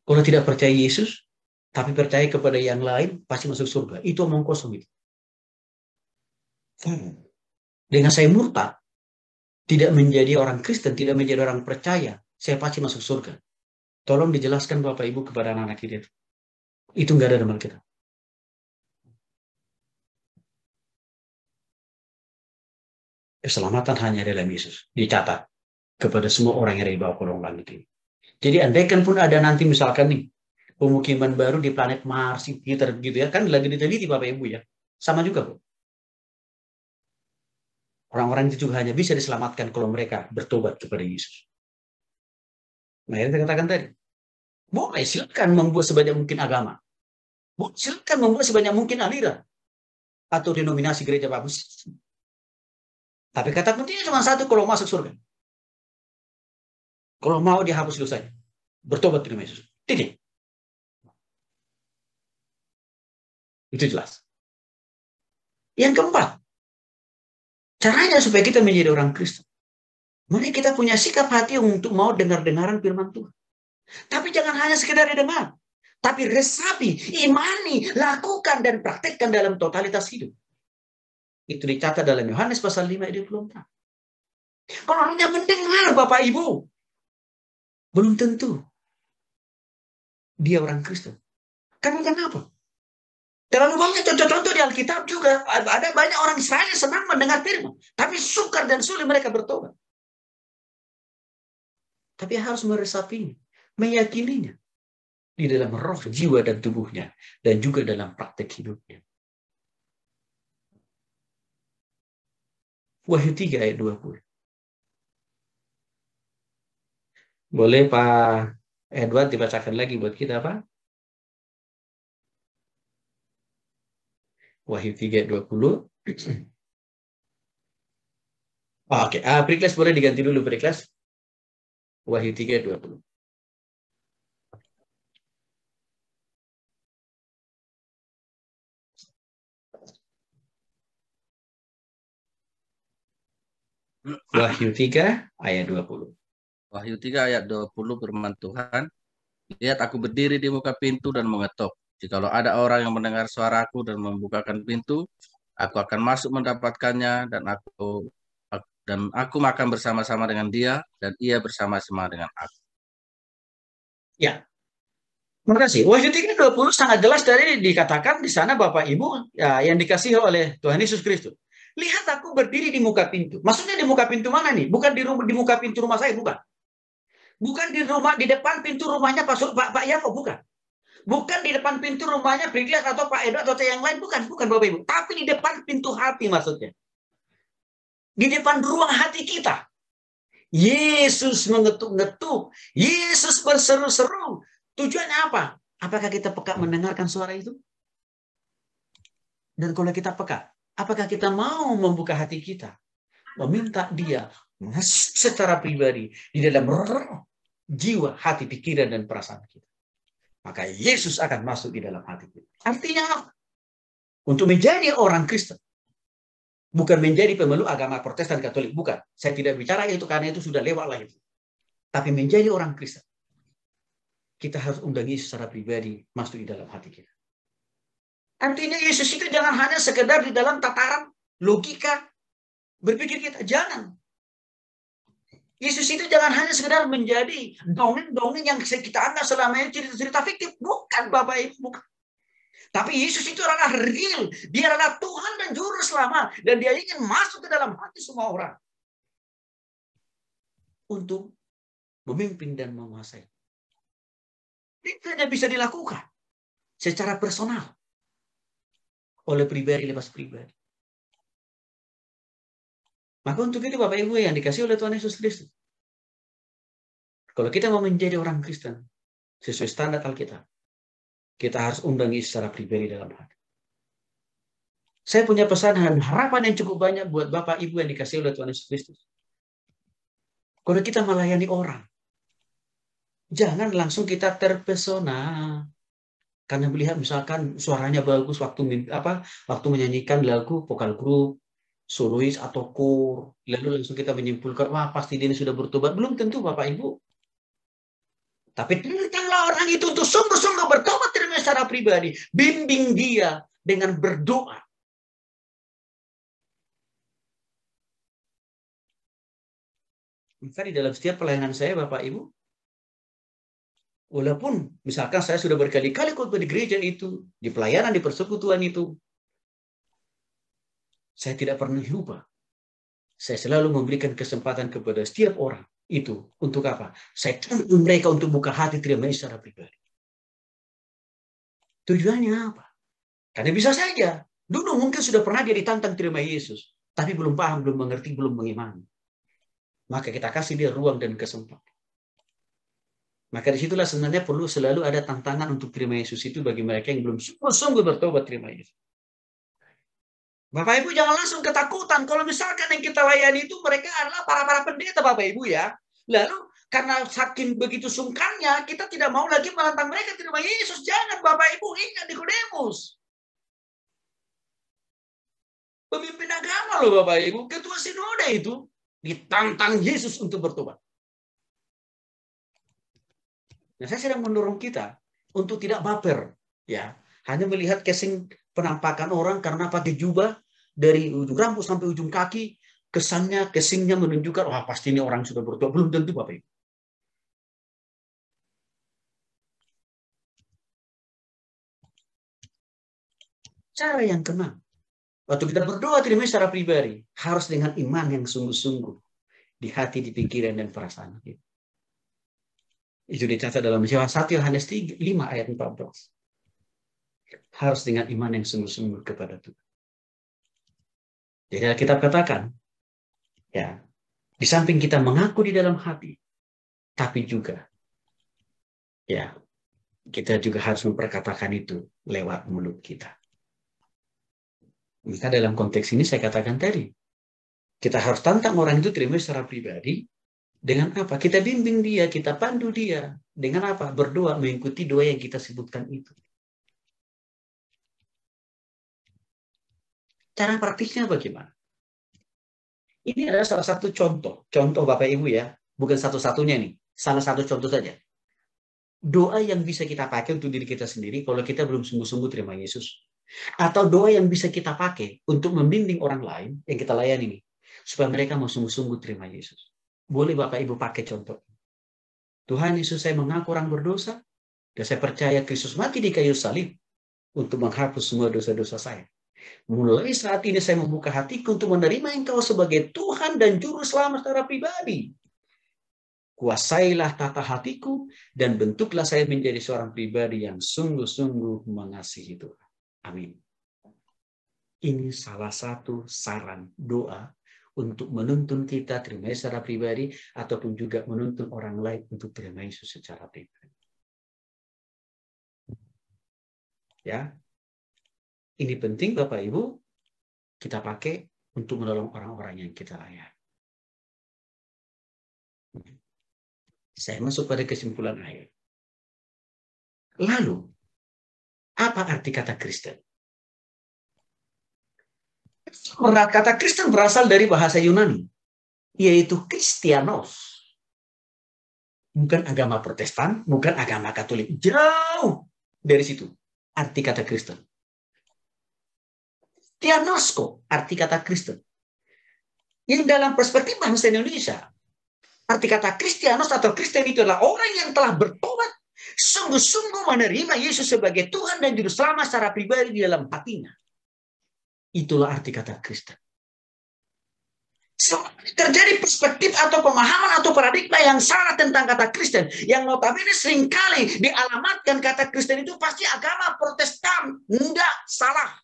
Kalau tidak percaya Yesus, tapi percaya kepada yang lain pasti masuk surga. Itu omong kosong itu. Hmm. Dengan saya murtad, tidak menjadi orang Kristen, tidak menjadi orang percaya, saya pasti masuk surga. Tolong dijelaskan Bapak Ibu kepada anak-anak kita itu. Itu enggak ada dalam kita. Keselamatan hanya ada dalam Yesus. Dicatat kepada semua orang yang ada di bawah kolong langit ini. Jadi andaikan pun ada nanti misalkan nih, pemukiman baru di planet Mars, Jupiter gitu ya. Kan lagi diteliti Bapak Ibu ya. Sama juga kok. Orang-orang itu juga hanya bisa diselamatkan kalau mereka bertobat kepada Yesus. Nah, yang saya katakan tadi, boleh silakan membuat sebanyak mungkin agama. Boleh, silakan membuat sebanyak mungkin aliran atau denominasi gereja bagus. Tapi kata kuncinya cuma satu kalau masuk surga. Kalau mau dihapus dosanya, bertobat kepada Yesus. Titik. Itu jelas. Yang keempat, caranya supaya kita menjadi orang Kristen. Mari kita punya sikap hati untuk mau dengar-dengaran firman Tuhan. Tapi jangan hanya sekedar didengar. Tapi resapi, imani, lakukan dan praktekkan dalam totalitas hidup. Itu dicatat dalam Yohanes pasal 5 ayat 24. Kalau hanya mendengar Bapak Ibu, belum tentu dia orang Kristen. Karena kenapa? Terlalu banyak contoh-contoh di Alkitab juga. Ada banyak orang Israel yang senang mendengar firman. Tapi sukar dan sulit mereka bertobat. Tapi harus meresapinya. Meyakininya. Di dalam roh, jiwa, dan tubuhnya. Dan juga dalam praktek hidupnya. Wahyu 3 ayat 20. Boleh Pak Edward dibacakan lagi buat kita Pak? Wahyu 3 ayat 20. Oh, Oke, okay. uh, pre-class boleh diganti dulu pre-class. Wahyu 3 ayat 20. Wahyu 3 ayat 20. Wahyu 3 ayat 20 firman Tuhan, Lihat aku berdiri di muka pintu dan mengetok kalau ada orang yang mendengar suaraku dan membukakan pintu, aku akan masuk mendapatkannya dan aku dan aku makan bersama-sama dengan dia dan ia bersama-sama dengan aku. Ya. Terima kasih. Wahyu 3:20 sangat jelas dari dikatakan di sana Bapak Ibu ya, yang dikasih oleh Tuhan Yesus Kristus. Lihat aku berdiri di muka pintu. Maksudnya di muka pintu mana nih? Bukan di rumah di muka pintu rumah saya, bukan. Bukan di rumah di depan pintu rumahnya Pak Pak, Pak Yako, bukan. Bukan di depan pintu rumahnya Briglas atau Pak Edo atau yang lain, bukan, bukan Bapak Ibu. Tapi di depan pintu hati maksudnya. Di depan ruang hati kita. Yesus mengetuk-ngetuk, Yesus berseru-seru. Tujuannya apa? Apakah kita peka mendengarkan suara itu? Dan kalau kita peka, apakah kita mau membuka hati kita? Meminta dia secara pribadi di dalam roh, jiwa, hati, pikiran, dan perasaan kita maka Yesus akan masuk di dalam hati kita. Artinya apa? Untuk menjadi orang Kristen. Bukan menjadi pemeluk agama protestan katolik. Bukan. Saya tidak bicara itu karena itu sudah lewat lah itu. Tapi menjadi orang Kristen. Kita harus undang Yesus secara pribadi masuk di dalam hati kita. Artinya Yesus itu jangan hanya sekedar di dalam tataran logika berpikir kita. Jangan. Yesus itu jangan hanya sekedar menjadi dongeng-dongeng yang kita anggap selama ini cerita-cerita fiktif. Bukan Bapak Ibu, bukan. Tapi Yesus itu adalah real. Dia adalah Tuhan dan Juru Selamat. Dan dia ingin masuk ke dalam hati semua orang. Untuk memimpin dan menguasai. Itu hanya bisa dilakukan secara personal oleh pribadi lepas pribadi. Maka untuk itu Bapak Ibu yang dikasih oleh Tuhan Yesus Kristus. Kalau kita mau menjadi orang Kristen sesuai standar Alkitab, kita harus undangi secara pribadi dalam hati. Saya punya pesan dan harapan yang cukup banyak buat Bapak Ibu yang dikasih oleh Tuhan Yesus Kristus. Kalau kita melayani orang, jangan langsung kita terpesona karena melihat misalkan suaranya bagus waktu apa waktu menyanyikan lagu vokal grup solois atau kur, lalu langsung kita menyimpulkan, wah pasti dia sudah bertobat. Belum tentu Bapak Ibu. Tapi tentanglah orang itu untuk sungguh-sungguh bertobat terima secara pribadi. Bimbing dia dengan berdoa. Maka di dalam setiap pelayanan saya, Bapak Ibu, walaupun misalkan saya sudah berkali-kali khotbah di gereja itu, di pelayanan, di persekutuan itu, saya tidak pernah lupa. Saya selalu memberikan kesempatan kepada setiap orang itu. Untuk apa? Saya tantang mereka untuk buka hati terima secara pribadi. Tujuannya apa? Karena bisa saja. Dulu mungkin sudah pernah dia ditantang terima Yesus. Tapi belum paham, belum mengerti, belum mengimani. Maka kita kasih dia ruang dan kesempatan. Maka disitulah sebenarnya perlu selalu ada tantangan untuk terima Yesus itu bagi mereka yang belum sungguh-sungguh bertobat terima Yesus. Bapak Ibu jangan langsung ketakutan. Kalau misalkan yang kita layani itu mereka adalah para-para pendeta Bapak Ibu ya. Lalu karena saking begitu sungkannya, kita tidak mau lagi menantang mereka. terima mau, Yesus jangan Bapak Ibu ingat di Kudemus. Pemimpin agama loh Bapak Ibu. Ketua sinode itu ditantang Yesus untuk bertobat. Nah, saya sedang mendorong kita untuk tidak baper. ya Hanya melihat casing penampakan orang karena pakai jubah dari ujung rambut sampai ujung kaki kesannya kesingnya menunjukkan wah pasti ini orang sudah berdoa belum tentu Bapak Ibu. Cara yang kena waktu kita berdoa tidak secara pribadi, harus dengan iman yang sungguh-sungguh di hati, di pikiran dan perasaan Itu dicatat dalam Yohanes 1 Yohanes 5 ayat 14 harus dengan iman yang sungguh-sungguh kepada Tuhan. Jadi kita katakan, ya, di samping kita mengaku di dalam hati, tapi juga, ya, kita juga harus memperkatakan itu lewat mulut kita. Maka dalam konteks ini saya katakan tadi, kita harus tantang orang itu terima secara pribadi dengan apa? Kita bimbing dia, kita pandu dia dengan apa? Berdoa mengikuti doa yang kita sebutkan itu. Cara praktisnya bagaimana? Ini adalah salah satu contoh, contoh Bapak Ibu ya, bukan satu-satunya nih, salah satu contoh saja. Doa yang bisa kita pakai untuk diri kita sendiri kalau kita belum sungguh-sungguh terima Yesus. Atau doa yang bisa kita pakai untuk membimbing orang lain yang kita layani nih, supaya mereka mau sungguh-sungguh terima Yesus. Boleh Bapak Ibu pakai contoh. Tuhan Yesus saya mengaku orang berdosa, dan saya percaya Kristus mati di kayu salib untuk menghapus semua dosa-dosa saya. Mulai saat ini saya membuka hatiku untuk menerima engkau sebagai Tuhan dan Juru Selamat secara pribadi. Kuasailah tata hatiku dan bentuklah saya menjadi seorang pribadi yang sungguh-sungguh mengasihi Tuhan. Amin. Ini salah satu saran doa untuk menuntun kita terima Yesus secara pribadi ataupun juga menuntun orang lain untuk terima Yesus secara pribadi. Ya, ini penting Bapak Ibu, kita pakai untuk menolong orang-orang yang kita layak. Saya masuk pada kesimpulan akhir. Lalu, apa arti kata Kristen? Kata Kristen berasal dari bahasa Yunani, yaitu Kristianos. Bukan agama protestan, bukan agama katolik. Jauh dari situ arti kata Kristen. Diagnosko, arti kata Kristen. Yang dalam perspektif bangsa Indonesia, arti kata Kristianos atau Kristen itu adalah orang yang telah bertobat sungguh-sungguh menerima Yesus sebagai Tuhan dan Juru Selamat secara pribadi di dalam hatinya. Itulah arti kata Kristen. terjadi perspektif atau pemahaman atau paradigma yang salah tentang kata Kristen. Yang notabene seringkali dialamatkan kata Kristen itu pasti agama protestan. Enggak, salah.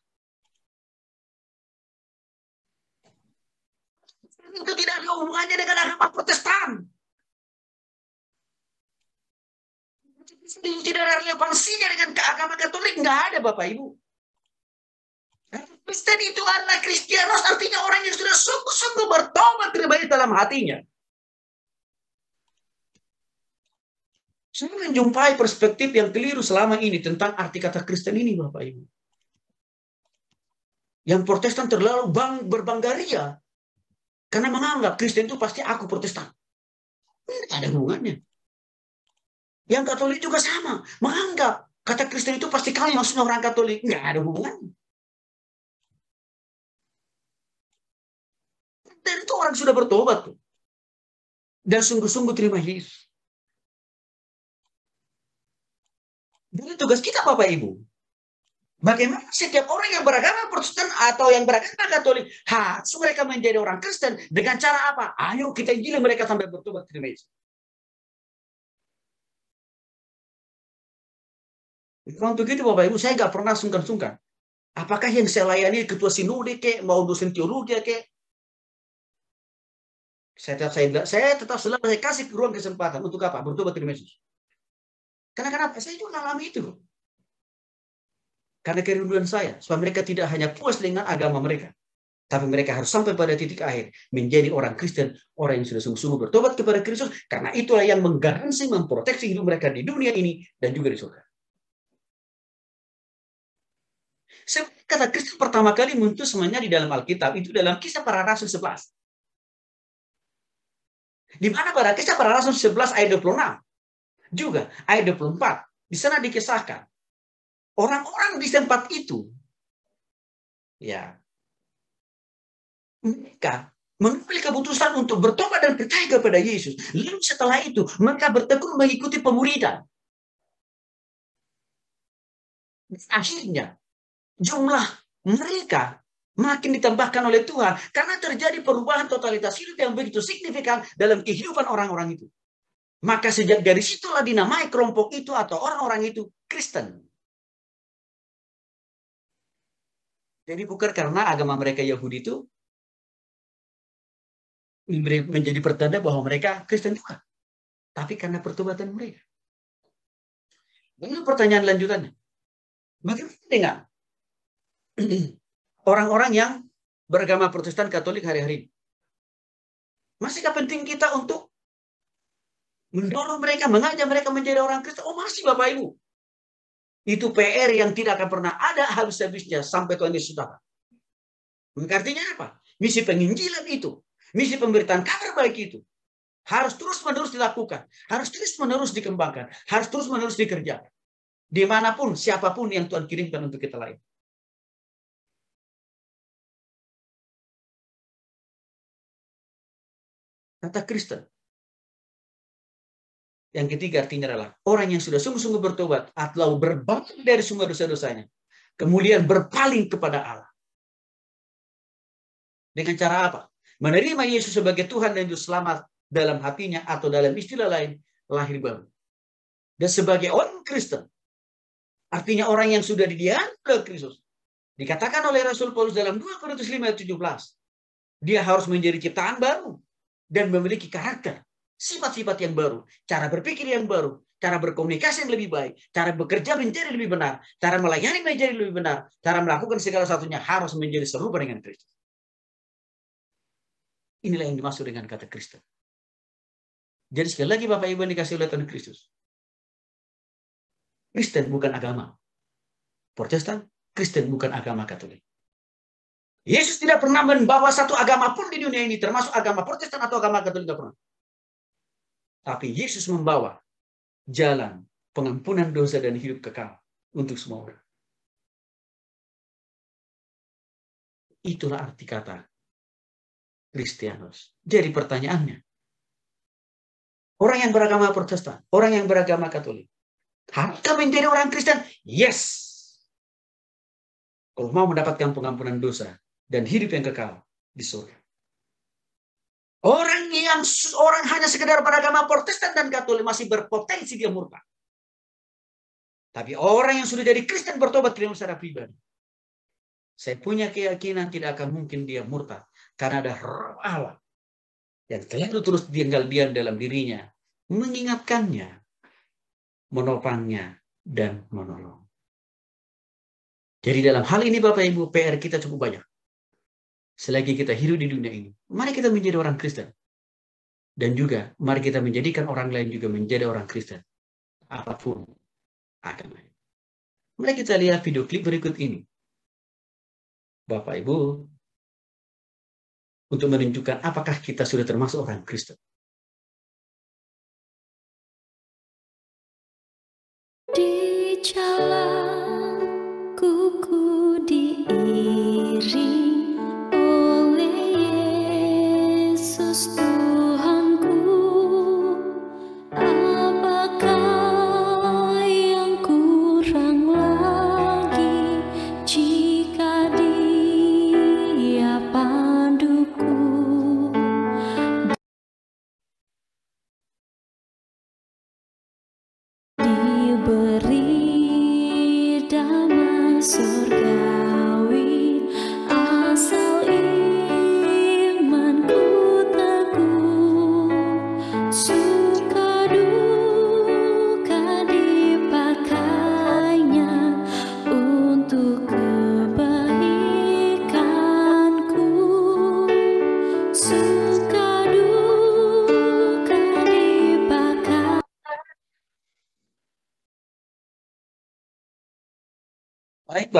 itu tidak ada hubungannya dengan agama protestan. Itu tidak ada relevansinya dengan agama katolik. Nggak ada Bapak Ibu. Nah, Kristen itu adalah Kristianos artinya orang yang sudah sungguh-sungguh bertobat terbaik dalam hatinya. Saya menjumpai perspektif yang keliru selama ini tentang arti kata Kristen ini, Bapak Ibu. Yang Protestan terlalu bang berbanggaria karena menganggap Kristen itu pasti aku protestan. Tidak ada hubungannya. Yang Katolik juga sama. Menganggap kata Kristen itu pasti kalian maksudnya orang Katolik. Nggak ada hubungannya. Dan itu orang sudah bertobat. Tuh. Dan sungguh-sungguh terima Yesus. Jadi tugas kita Bapak Ibu. Bagaimana setiap orang yang beragama Protestan atau yang beragama Katolik harus mereka menjadi orang Kristen dengan cara apa? Ayo kita gila mereka sampai bertobat terima Yesus. Kalau itu Bapak Ibu, saya nggak pernah sungkan-sungkan. Apakah yang saya layani ketua sinode ke, mau dosen teologi ke? Saya tetap saya, saya tetap selalu saya kasih ruang kesempatan untuk apa? Bertobat terima Yesus. Karena kenapa? Saya juga mengalami itu karena kerinduan saya, supaya mereka tidak hanya puas dengan agama mereka, tapi mereka harus sampai pada titik akhir, menjadi orang Kristen, orang yang sudah sungguh-sungguh bertobat kepada Kristus, karena itulah yang menggaransi, memproteksi hidup mereka di dunia ini dan juga di surga. Kata Kristus pertama kali muncul semuanya di dalam Alkitab, itu dalam kisah para rasul 11. Di mana pada kisah para rasul 11 ayat 26. Juga ayat 24. Di sana dikisahkan orang-orang di tempat itu ya mereka mengambil keputusan untuk bertobat dan percaya kepada Yesus. Lalu setelah itu, mereka bertekun mengikuti pemuridan. Akhirnya, jumlah mereka makin ditambahkan oleh Tuhan karena terjadi perubahan totalitas hidup yang begitu signifikan dalam kehidupan orang-orang itu. Maka sejak dari situlah dinamai kelompok itu atau orang-orang itu Kristen. Jadi bukan karena agama mereka Yahudi itu menjadi pertanda bahwa mereka Kristen juga. Tapi karena pertobatan mereka. Lalu pertanyaan lanjutannya. Bagaimana dengan orang-orang yang beragama protestan katolik hari-hari ini? Masihkah penting kita untuk mendorong mereka, mengajak mereka menjadi orang Kristen? Oh masih Bapak Ibu. Itu PR yang tidak akan pernah ada habis-habisnya sampai Tuhan Yesus datang. Maka artinya apa? Misi penginjilan itu, misi pemberitaan kabar baik itu harus terus-menerus dilakukan, harus terus-menerus dikembangkan, harus terus-menerus dikerjakan. Dimanapun, siapapun yang Tuhan kirimkan untuk kita lain. Kata Kristen, yang ketiga artinya adalah orang yang sudah sungguh-sungguh bertobat atau berbalik dari semua dosa-dosanya. Kemudian berpaling kepada Allah. Dengan cara apa? Menerima Yesus sebagai Tuhan dan Juru Selamat dalam hatinya atau dalam istilah lain, lahir baru. Dan sebagai orang Kristen, artinya orang yang sudah didiami oleh Kristus, dikatakan oleh Rasul Paulus dalam 2 Korintus 5 17, dia harus menjadi ciptaan baru dan memiliki karakter sifat-sifat yang baru, cara berpikir yang baru, cara berkomunikasi yang lebih baik, cara bekerja menjadi lebih benar, cara melayani menjadi lebih benar, cara melakukan segala satunya harus menjadi serupa dengan Kristus. Inilah yang dimaksud dengan kata Kristen. Jadi sekali lagi Bapak Ibu yang dikasih oleh Tuhan Kristus. Kristen bukan agama. Protestan, Kristen bukan agama Katolik. Yesus tidak pernah membawa satu agama pun di dunia ini, termasuk agama Protestan atau agama Katolik tidak pernah. Tapi Yesus membawa jalan pengampunan dosa dan hidup kekal untuk semua orang. Itulah arti kata Kristianos. Jadi pertanyaannya, orang yang beragama Protestan, orang yang beragama Katolik, hakkah menjadi orang Kristen? Yes. Kalau mau mendapatkan pengampunan dosa dan hidup yang kekal di surga. Orang yang orang hanya sekedar beragama Protestan dan Katolik masih berpotensi dia murka. Tapi orang yang sudah jadi Kristen bertobat kirim secara pribadi. Saya punya keyakinan tidak akan mungkin dia murka karena ada roh Allah yang terlalu terus tinggal diam dalam dirinya, mengingatkannya, menopangnya, dan menolong. Jadi dalam hal ini Bapak Ibu PR kita cukup banyak selagi kita hidup di dunia ini. Mari kita menjadi orang Kristen. Dan juga mari kita menjadikan orang lain juga menjadi orang Kristen. Apapun agamanya. Mari kita lihat video klip berikut ini. Bapak Ibu, untuk menunjukkan apakah kita sudah termasuk orang Kristen.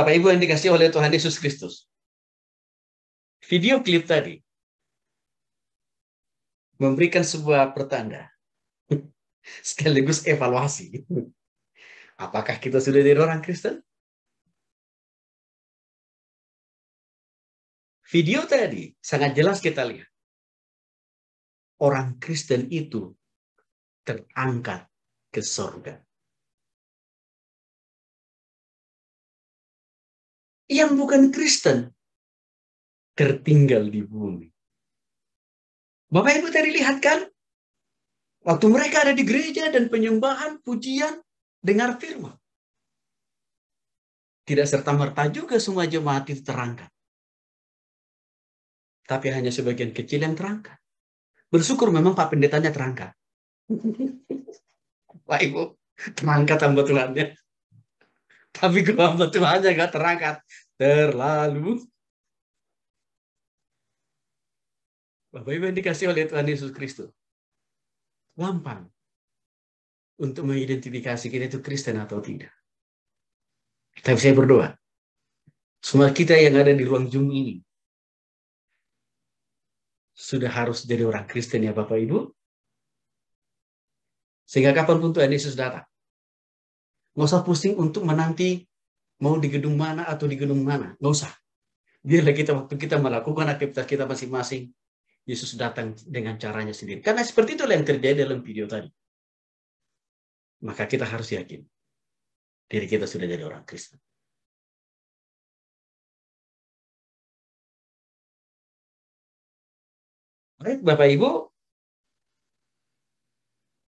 Bapak Ibu yang dikasih oleh Tuhan Yesus Kristus. Video klip tadi memberikan sebuah pertanda sekaligus evaluasi. Apakah kita sudah jadi orang Kristen? Video tadi sangat jelas kita lihat. Orang Kristen itu terangkat ke surga. yang bukan Kristen tertinggal di bumi. Bapak Ibu tadi lihat kan? Waktu mereka ada di gereja dan penyembahan, pujian, dengar firman. Tidak serta-merta juga semua jemaat itu terangkat. Tapi hanya sebagian kecil yang terangkat. Bersyukur memang Pak Pendetanya terangkat. Pak Ibu, terangkat tambah tulangnya tapi gelombang aja nggak terangkat terlalu Bapak Ibu yang dikasih oleh Tuhan Yesus Kristus gampang untuk mengidentifikasi kita itu Kristen atau tidak tapi saya berdoa semua kita yang ada di ruang Zoom ini sudah harus jadi orang Kristen ya Bapak Ibu. Sehingga kapanpun Tuhan Yesus datang, Nggak usah pusing untuk menanti mau di gedung mana atau di gedung mana. Nggak usah. Biarlah kita waktu kita melakukan aktivitas kita masing-masing, Yesus datang dengan caranya sendiri. Karena seperti itu yang terjadi dalam video tadi. Maka kita harus yakin diri kita sudah jadi orang Kristen. Baik, Bapak Ibu,